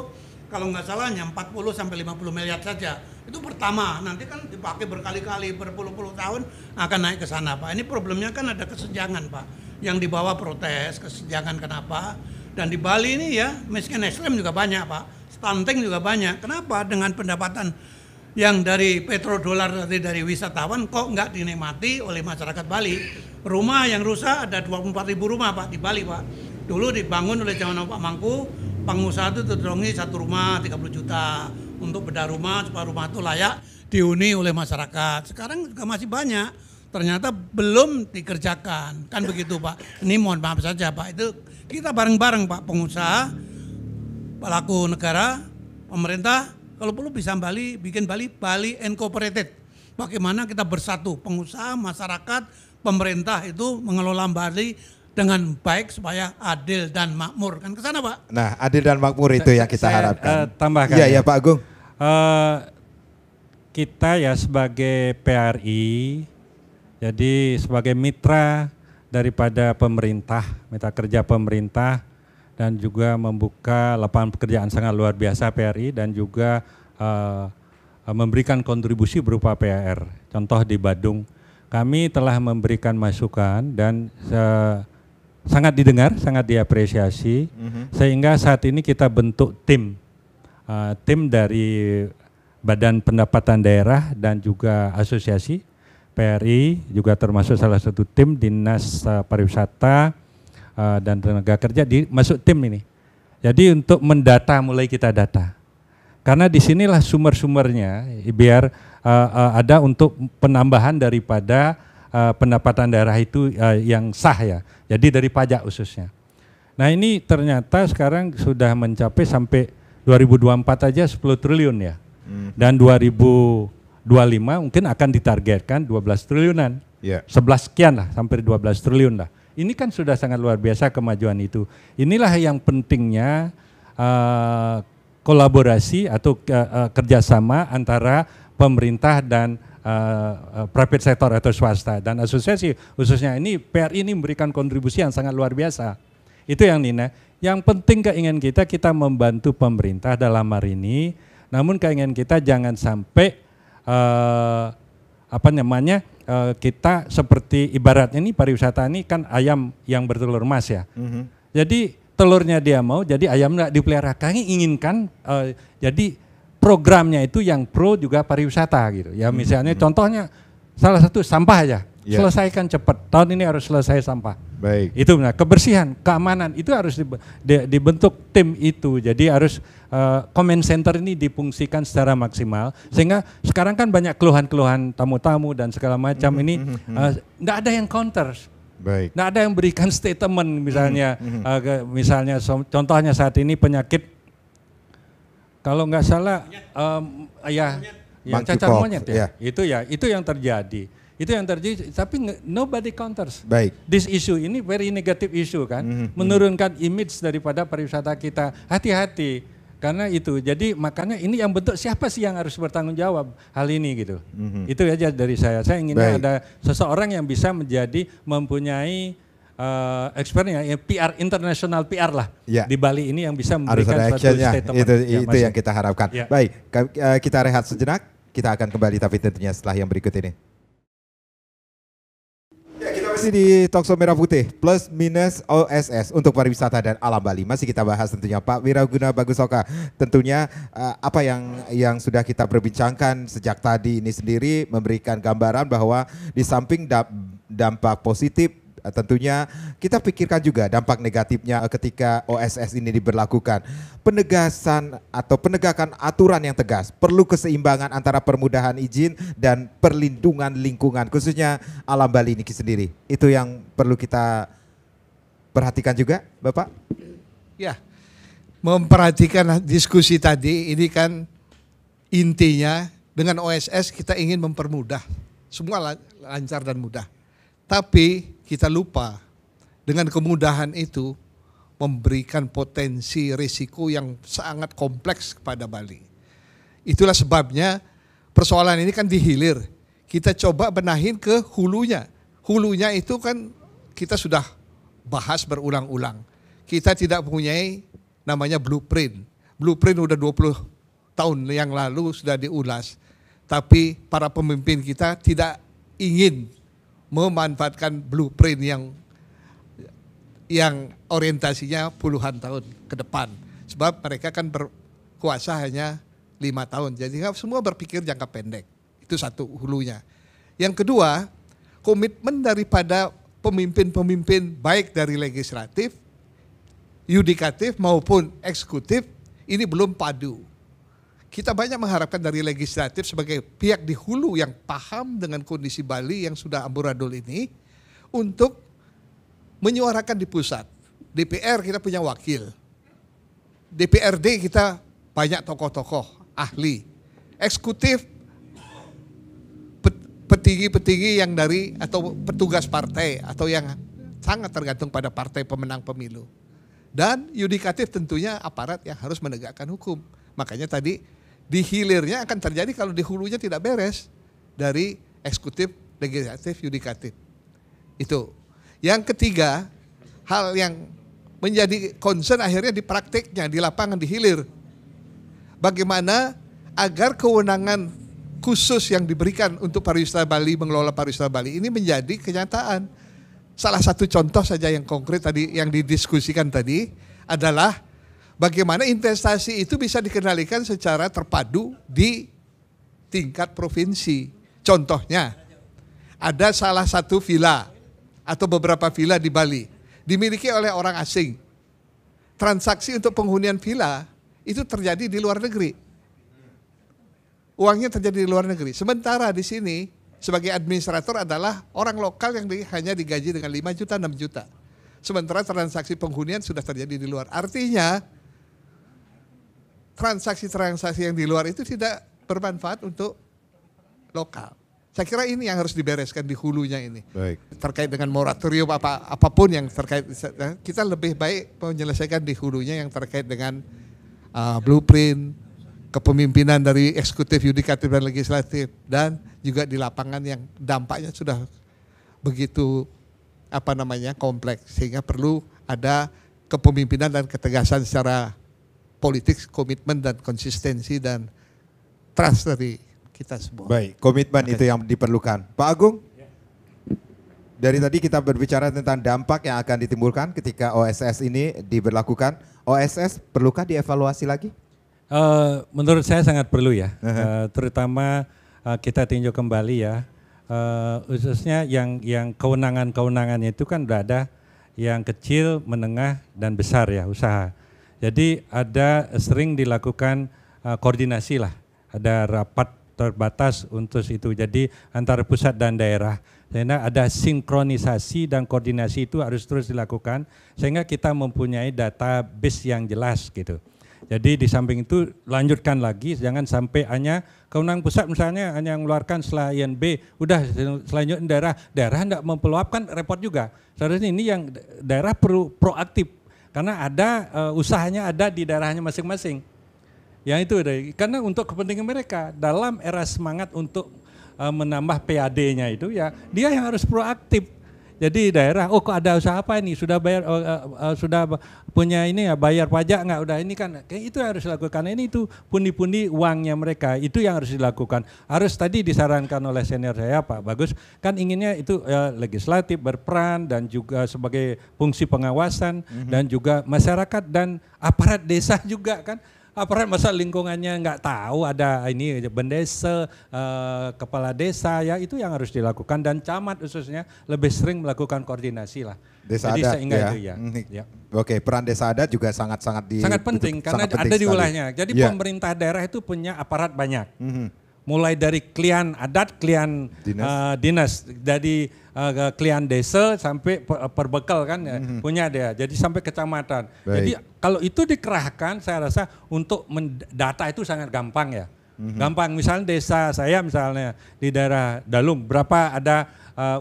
kalau nggak salah hanya 40 sampai 50 miliar saja. Itu pertama, nanti kan dipakai berkali-kali berpuluh-puluh tahun akan naik ke sana, Pak. Ini problemnya kan ada kesenjangan, Pak. Yang dibawa protes, kesenjangan kenapa? Dan di Bali ini ya miskin ekstrem juga banyak Pak. Stunting juga banyak. Kenapa dengan pendapatan yang dari petrodolar tadi dari wisatawan kok nggak dinikmati oleh masyarakat Bali? Rumah yang rusak ada 24 ribu rumah Pak di Bali Pak. Dulu dibangun oleh zaman Pak Mangku, pengusaha itu terdongi satu rumah 30 juta untuk bedah rumah supaya rumah itu layak dihuni oleh masyarakat. Sekarang juga masih banyak ternyata belum dikerjakan kan begitu pak ini mohon maaf saja pak itu kita bareng-bareng Pak pengusaha, pelaku negara, pemerintah, kalau perlu bisa Bali bikin Bali Bali Incorporated. Bagaimana kita bersatu pengusaha, masyarakat, pemerintah itu mengelola Bali dengan baik supaya adil dan makmur kan ke sana Pak. Nah, adil dan makmur itu yang kita saya, eh, harapkan. Uh, tambahkan. Iya, ya iya, Pak Agung. Uh, kita ya sebagai PRI jadi sebagai mitra daripada pemerintah, mitra kerja pemerintah dan juga membuka lapangan pekerjaan sangat luar biasa PRI dan juga uh, memberikan kontribusi berupa PAR. Contoh di Badung, kami telah memberikan masukan dan uh, sangat didengar, sangat diapresiasi, mm-hmm. sehingga saat ini kita bentuk tim, uh, tim dari Badan Pendapatan Daerah dan juga asosiasi PRI juga termasuk salah satu tim dinas uh, pariwisata uh, dan tenaga kerja di masuk tim ini. Jadi untuk mendata mulai kita data. Karena disinilah sumber-sumbernya biar uh, uh, ada untuk penambahan daripada uh, pendapatan daerah itu uh, yang sah ya. Jadi dari pajak khususnya. Nah ini ternyata sekarang sudah mencapai sampai 2024 aja 10 triliun ya. Hmm. Dan 2000 25 mungkin akan ditargetkan 12 triliunan. Yeah. Ya. 11 sekian lah, hampir 12 triliun lah. Ini kan sudah sangat luar biasa kemajuan itu. Inilah yang pentingnya uh, kolaborasi atau uh, uh, kerjasama antara pemerintah dan uh, private sector atau swasta. Dan asosiasi khususnya ini, PR ini memberikan kontribusi yang sangat luar biasa. Itu yang Nina. Yang penting keinginan kita, kita membantu pemerintah dalam hari ini. Namun keinginan kita jangan sampai uh, apa namanya uh, kita seperti ibaratnya ini pariwisata ini kan ayam yang bertelur emas ya. Mm-hmm. Jadi telurnya dia mau, jadi ayam nggak dipelihara. Kami inginkan uh, jadi programnya itu yang pro juga pariwisata gitu. Ya misalnya mm-hmm. contohnya salah satu sampah aja yeah. selesaikan cepat. Tahun ini harus selesai sampah. Baik. Itu nah, Kebersihan, keamanan itu harus dibentuk tim itu. Jadi harus uh, eh, comment center ini difungsikan secara maksimal sehingga sekarang kan banyak keluhan-keluhan tamu-tamu dan segala macam mhm, ini mhm, mhm. enggak eh, uh, ada yang counter. Baik. Nah, ada yang berikan statement misalnya uh, misalnya so, contohnya saat ini penyakit kalau nggak salah um, ya, ya cacar monyet ya. ya. Itu ya, itu yang terjadi. Itu yang terjadi, tapi nobody counters. Baik. This issue ini very negative issue kan, mm -hmm. menurunkan image daripada pariwisata kita. Hati-hati karena itu. Jadi makanya ini yang bentuk siapa sih yang harus bertanggung jawab hal ini gitu. Mm -hmm. Itu aja dari saya. Saya ingin ada seseorang yang bisa menjadi mempunyai uh, expertnya ya PR internasional PR lah ya. di Bali ini yang bisa memberikan Harus satu statement. Itu, ya, itu masih. yang kita harapkan. Ya. Baik, eh, kita rehat sejenak. Kita akan kembali tapi tentunya setelah yang berikut ini masih di Tokso Merah Putih plus minus OSS untuk pariwisata dan alam Bali. Masih kita bahas tentunya Pak Wiraguna Bagusoka. Tentunya uh, apa yang yang sudah kita perbincangkan sejak tadi ini sendiri memberikan gambaran bahwa di samping dampak positif Eh, tentunya kita pikirkan juga dampak negatifnya eh, ketika OSS ini diberlakukan. Penegasan atau penegakan aturan yang tegas perlu keseimbangan antara permudahan izin dan perlindungan lingkungan khususnya alam Bali ini sendiri. Itu yang perlu kita perhatikan juga, Bapak. Ya. Memperhatikan diskusi tadi ini kan intinya dengan OSS kita ingin mempermudah semua lancar dan mudah. Tapi kita lupa dengan kemudahan itu memberikan potensi risiko yang sangat kompleks kepada Bali. Itulah sebabnya persoalan ini kan dihilir. Kita coba benahin ke hulunya. Hulunya itu kan kita sudah bahas berulang-ulang. Kita tidak mempunyai namanya blueprint. Blueprint udah 20 tahun yang lalu sudah diulas. Tapi para pemimpin kita tidak ingin memanfaatkan blueprint yang yang orientasinya puluhan tahun ke depan. Sebab mereka kan berkuasa hanya lima tahun. Jadi semua berpikir jangka pendek. Itu satu hulunya. Yang kedua, komitmen daripada pemimpin-pemimpin baik dari legislatif, yudikatif maupun eksekutif ini belum padu kita banyak mengharapkan dari legislatif sebagai pihak di hulu yang paham dengan kondisi Bali yang sudah amburadul ini untuk menyuarakan di pusat. DPR kita punya wakil. DPRD kita banyak tokoh-tokoh ahli. Eksekutif petinggi-petinggi yang dari atau petugas partai atau yang sangat tergantung pada partai pemenang pemilu. Dan yudikatif tentunya aparat yang harus menegakkan hukum. Makanya tadi di hilirnya akan terjadi kalau di hulunya tidak beres dari eksekutif, legislatif, yudikatif. Itu. Yang ketiga, hal yang menjadi concern akhirnya di praktiknya, di lapangan, di hilir. Bagaimana agar kewenangan khusus yang diberikan untuk pariwisata Bali, mengelola pariwisata Bali ini menjadi kenyataan. Salah satu contoh saja yang konkret tadi yang didiskusikan tadi adalah bagaimana investasi itu bisa dikendalikan secara terpadu di tingkat provinsi. Contohnya, ada salah satu villa atau beberapa villa di Bali dimiliki oleh orang asing. Transaksi untuk penghunian villa itu terjadi di luar negeri. Uangnya terjadi di luar negeri. Sementara di sini sebagai administrator adalah orang lokal yang di, hanya digaji dengan 5 juta, 6 juta. Sementara transaksi penghunian sudah terjadi di luar. Artinya transaksi-transaksi yang di luar itu tidak bermanfaat untuk lokal. Saya kira ini yang harus dibereskan di hulunya ini. Baik. Terkait dengan moratorium apa apapun yang terkait kita lebih baik menyelesaikan di hulunya yang terkait dengan uh, blueprint kepemimpinan dari eksekutif, yudikatif dan legislatif dan juga di lapangan yang dampaknya sudah begitu apa namanya kompleks sehingga perlu ada kepemimpinan dan ketegasan secara politik komitmen dan konsistensi dan trust dari kita semua. Baik, komitmen okay. itu yang diperlukan. Pak Agung, dari tadi kita berbicara tentang dampak yang akan ditimbulkan ketika OSS ini diberlakukan. OSS perlukah dievaluasi lagi? Uh, menurut saya sangat perlu ya, uh -huh. uh, terutama uh, kita tinjau kembali ya, uh, khususnya yang yang kewenangan kewenangannya itu kan berada yang kecil, menengah, dan besar ya usaha. Jadi ada sering dilakukan uh, koordinasi lah, ada rapat terbatas untuk itu. Jadi antara pusat dan daerah. Sehingga ada sinkronisasi dan koordinasi itu harus terus dilakukan sehingga kita mempunyai database yang jelas gitu. Jadi di samping itu lanjutkan lagi jangan sampai hanya kewenangan pusat misalnya hanya mengeluarkan selain B, udah selanjutnya daerah, daerah tidak mempeluapkan repot juga. Seharusnya ini yang daerah perlu proaktif karena ada uh, usahanya ada di daerahnya masing-masing. Ya itu deh. Karena untuk kepentingan mereka dalam era semangat untuk uh, menambah PAD-nya itu ya dia yang harus proaktif jadi daerah, oh kok ada usaha apa ini? Sudah bayar, uh, uh, uh, sudah punya ini ya bayar pajak nggak? Udah ini kan, kayak itu harus dilakukan. Ini itu pundi-pundi uangnya mereka, itu yang harus dilakukan. Harus tadi disarankan oleh senior saya Pak Bagus, kan inginnya itu uh, legislatif berperan dan juga sebagai fungsi pengawasan mm -hmm. dan juga masyarakat dan aparat desa juga kan aparat masa lingkungannya nggak tahu ada ini bendesa, uh, eh, kepala desa ya itu yang harus dilakukan dan camat khususnya lebih sering melakukan koordinasi lah. Desa Jadi adat sehingga ya. itu ya. ya. Oke, peran desa adat juga sangat-sangat di sangat penting karena ada di wilayahnya. Jadi ya. pemerintah daerah itu punya aparat banyak. Mm -hmm mulai dari klien adat, klien dinas, uh, dinas dari uh, eh, klien desa sampai eh, perbekal kan hmm punya dia. Jadi sampai kecamatan. Baik. Jadi kalau itu dikerahkan saya rasa untuk mendata itu sangat gampang ya. Mhm. Gampang misalnya desa saya misalnya di daerah Dalung. berapa ada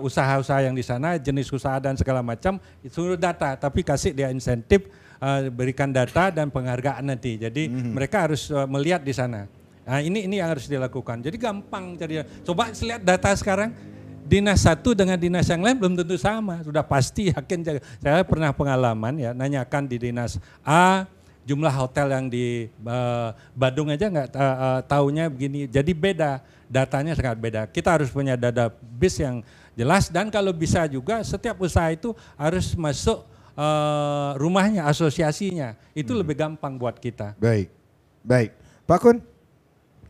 usaha-usaha yang di sana jenis usaha dan segala macam itu data tapi kasih dia insentif uh, berikan data dan penghargaan nanti. Jadi mm-hmm. mereka harus melihat di sana. Nah, ini ini yang harus dilakukan. Jadi gampang cari coba lihat data sekarang dinas satu dengan dinas yang lain belum tentu sama. Sudah pasti yakin saya pernah pengalaman ya nanyakan di dinas A jumlah hotel yang di uh, Badung aja nggak uh, taunya begini. Jadi beda datanya sangat beda. Kita harus punya bis yang jelas dan kalau bisa juga setiap usaha itu harus masuk rumahnya asosiasinya. Itu hmm. lebih gampang buat kita. Baik. Baik. Pak Kun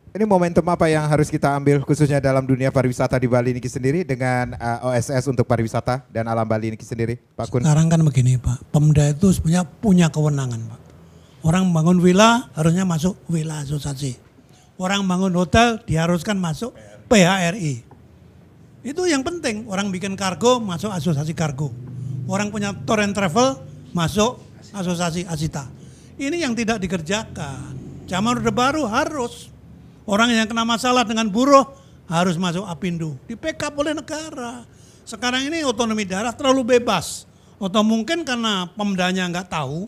ini momentum apa yang harus kita ambil khususnya dalam dunia pariwisata di Bali ini sendiri dengan uh, eh, OSS untuk pariwisata dan alam Bali ini sendiri, Pak Kun? Sekarang kan begini Pak, Pemda itu sebenarnya punya kewenangan Pak. Orang bangun villa harusnya masuk villa asosiasi. Orang bangun hotel diharuskan masuk PHRI. Itu yang penting. Orang bikin kargo masuk asosiasi kargo. Orang punya tour and travel masuk asosiasi asita. Ini yang tidak dikerjakan. Zaman udah Baru harus Orang yang kena masalah dengan buruh harus masuk apindo. Di PK oleh negara. Sekarang ini otonomi daerah terlalu bebas. Atau mungkin karena pemdanya nggak tahu,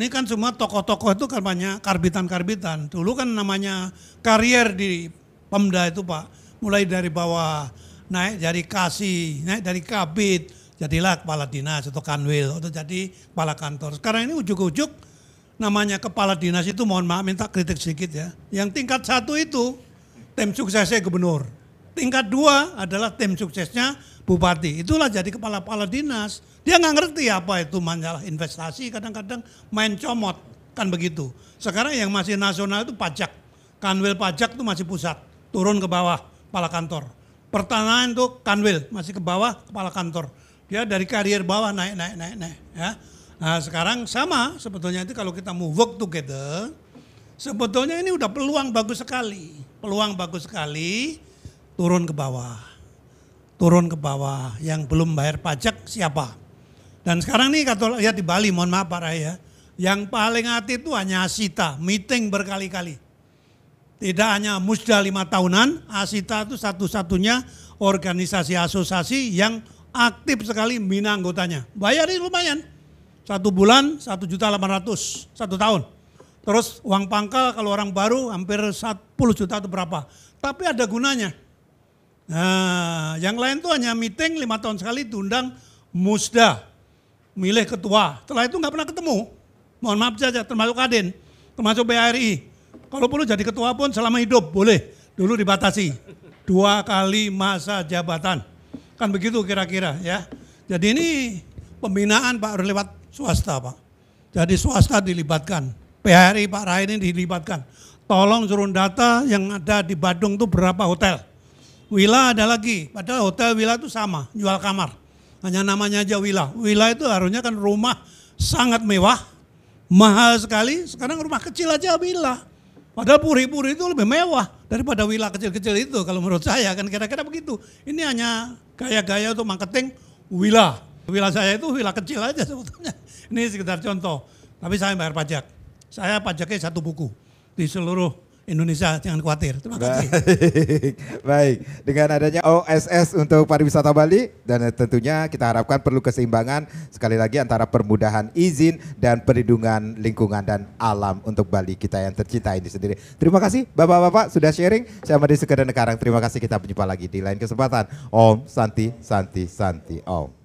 ini kan semua tokoh-tokoh itu kan banyak karbitan-karbitan. Dulu kan namanya karier di Pemda itu Pak. Mulai dari bawah, naik dari kasih, naik dari kabit, jadilah kepala dinas atau kanwil atau jadi kepala kantor. Sekarang ini ujuk-ujuk namanya kepala dinas itu mohon maaf minta kritik sedikit ya. Yang tingkat satu itu tim suksesnya gubernur. Tingkat dua adalah tim suksesnya bupati. Itulah jadi kepala-kepala dinas. Dia nggak ngerti apa itu masalah investasi kadang-kadang main comot. Kan begitu. Sekarang yang masih nasional itu pajak. Kanwil pajak itu masih pusat. Turun ke bawah kepala kantor. Pertanahan itu kanwil masih ke bawah kepala kantor. Dia dari karier bawah naik naik naik naik ya. Nah sekarang sama sebetulnya itu kalau kita mau work together, sebetulnya ini udah peluang bagus sekali. Peluang bagus sekali turun ke bawah. Turun ke bawah, yang belum bayar pajak siapa? Dan sekarang nih kata ya di Bali, mohon maaf Pak Raya, yang paling hati itu hanya Asita, meeting berkali-kali. Tidak hanya musda lima tahunan, Asita itu satu-satunya organisasi asosiasi yang aktif sekali bina anggotanya. bayarin lumayan, satu bulan satu juta delapan ratus satu tahun. Terus uang pangkal kalau orang baru hampir 10 juta atau berapa. Tapi ada gunanya. Nah, yang lain tuh hanya meeting lima tahun sekali diundang musda, milih ketua. Setelah itu nggak pernah ketemu. Mohon maaf saja, termasuk Kadin, termasuk BRI. Kalau perlu jadi ketua pun selama hidup boleh. Dulu dibatasi dua kali masa jabatan. Kan begitu kira-kira ya. Jadi ini pembinaan Pak lewat swasta Pak. Jadi swasta dilibatkan. PHRI Pak Rai ini dilibatkan. Tolong suruh data yang ada di Badung itu berapa hotel. Wila ada lagi, padahal hotel Wila itu sama, jual kamar. Hanya namanya aja Wila. Wila itu harusnya kan rumah sangat mewah, mahal sekali. Sekarang rumah kecil aja Wila. Padahal puri-puri itu lebih mewah daripada wila kecil-kecil itu kalau menurut saya kan kira-kira begitu. Ini hanya gaya-gaya untuk marketing wila wilayah saya itu wilayah kecil aja sebetulnya. Ini sekedar contoh. Tapi saya bayar pajak. Saya pajaknya satu buku di seluruh Indonesia jangan khawatir. Terima kasih. Baik, dengan adanya OSS untuk pariwisata Bali dan tentunya kita harapkan perlu keseimbangan sekali lagi antara permudahan izin dan perlindungan lingkungan dan alam untuk Bali kita yang tercinta ini sendiri. Terima kasih Bapak-bapak sudah sharing saya Madi Sekedar Negara. Terima kasih kita berjumpa lagi di lain kesempatan. Om Santi Santi Santi Om.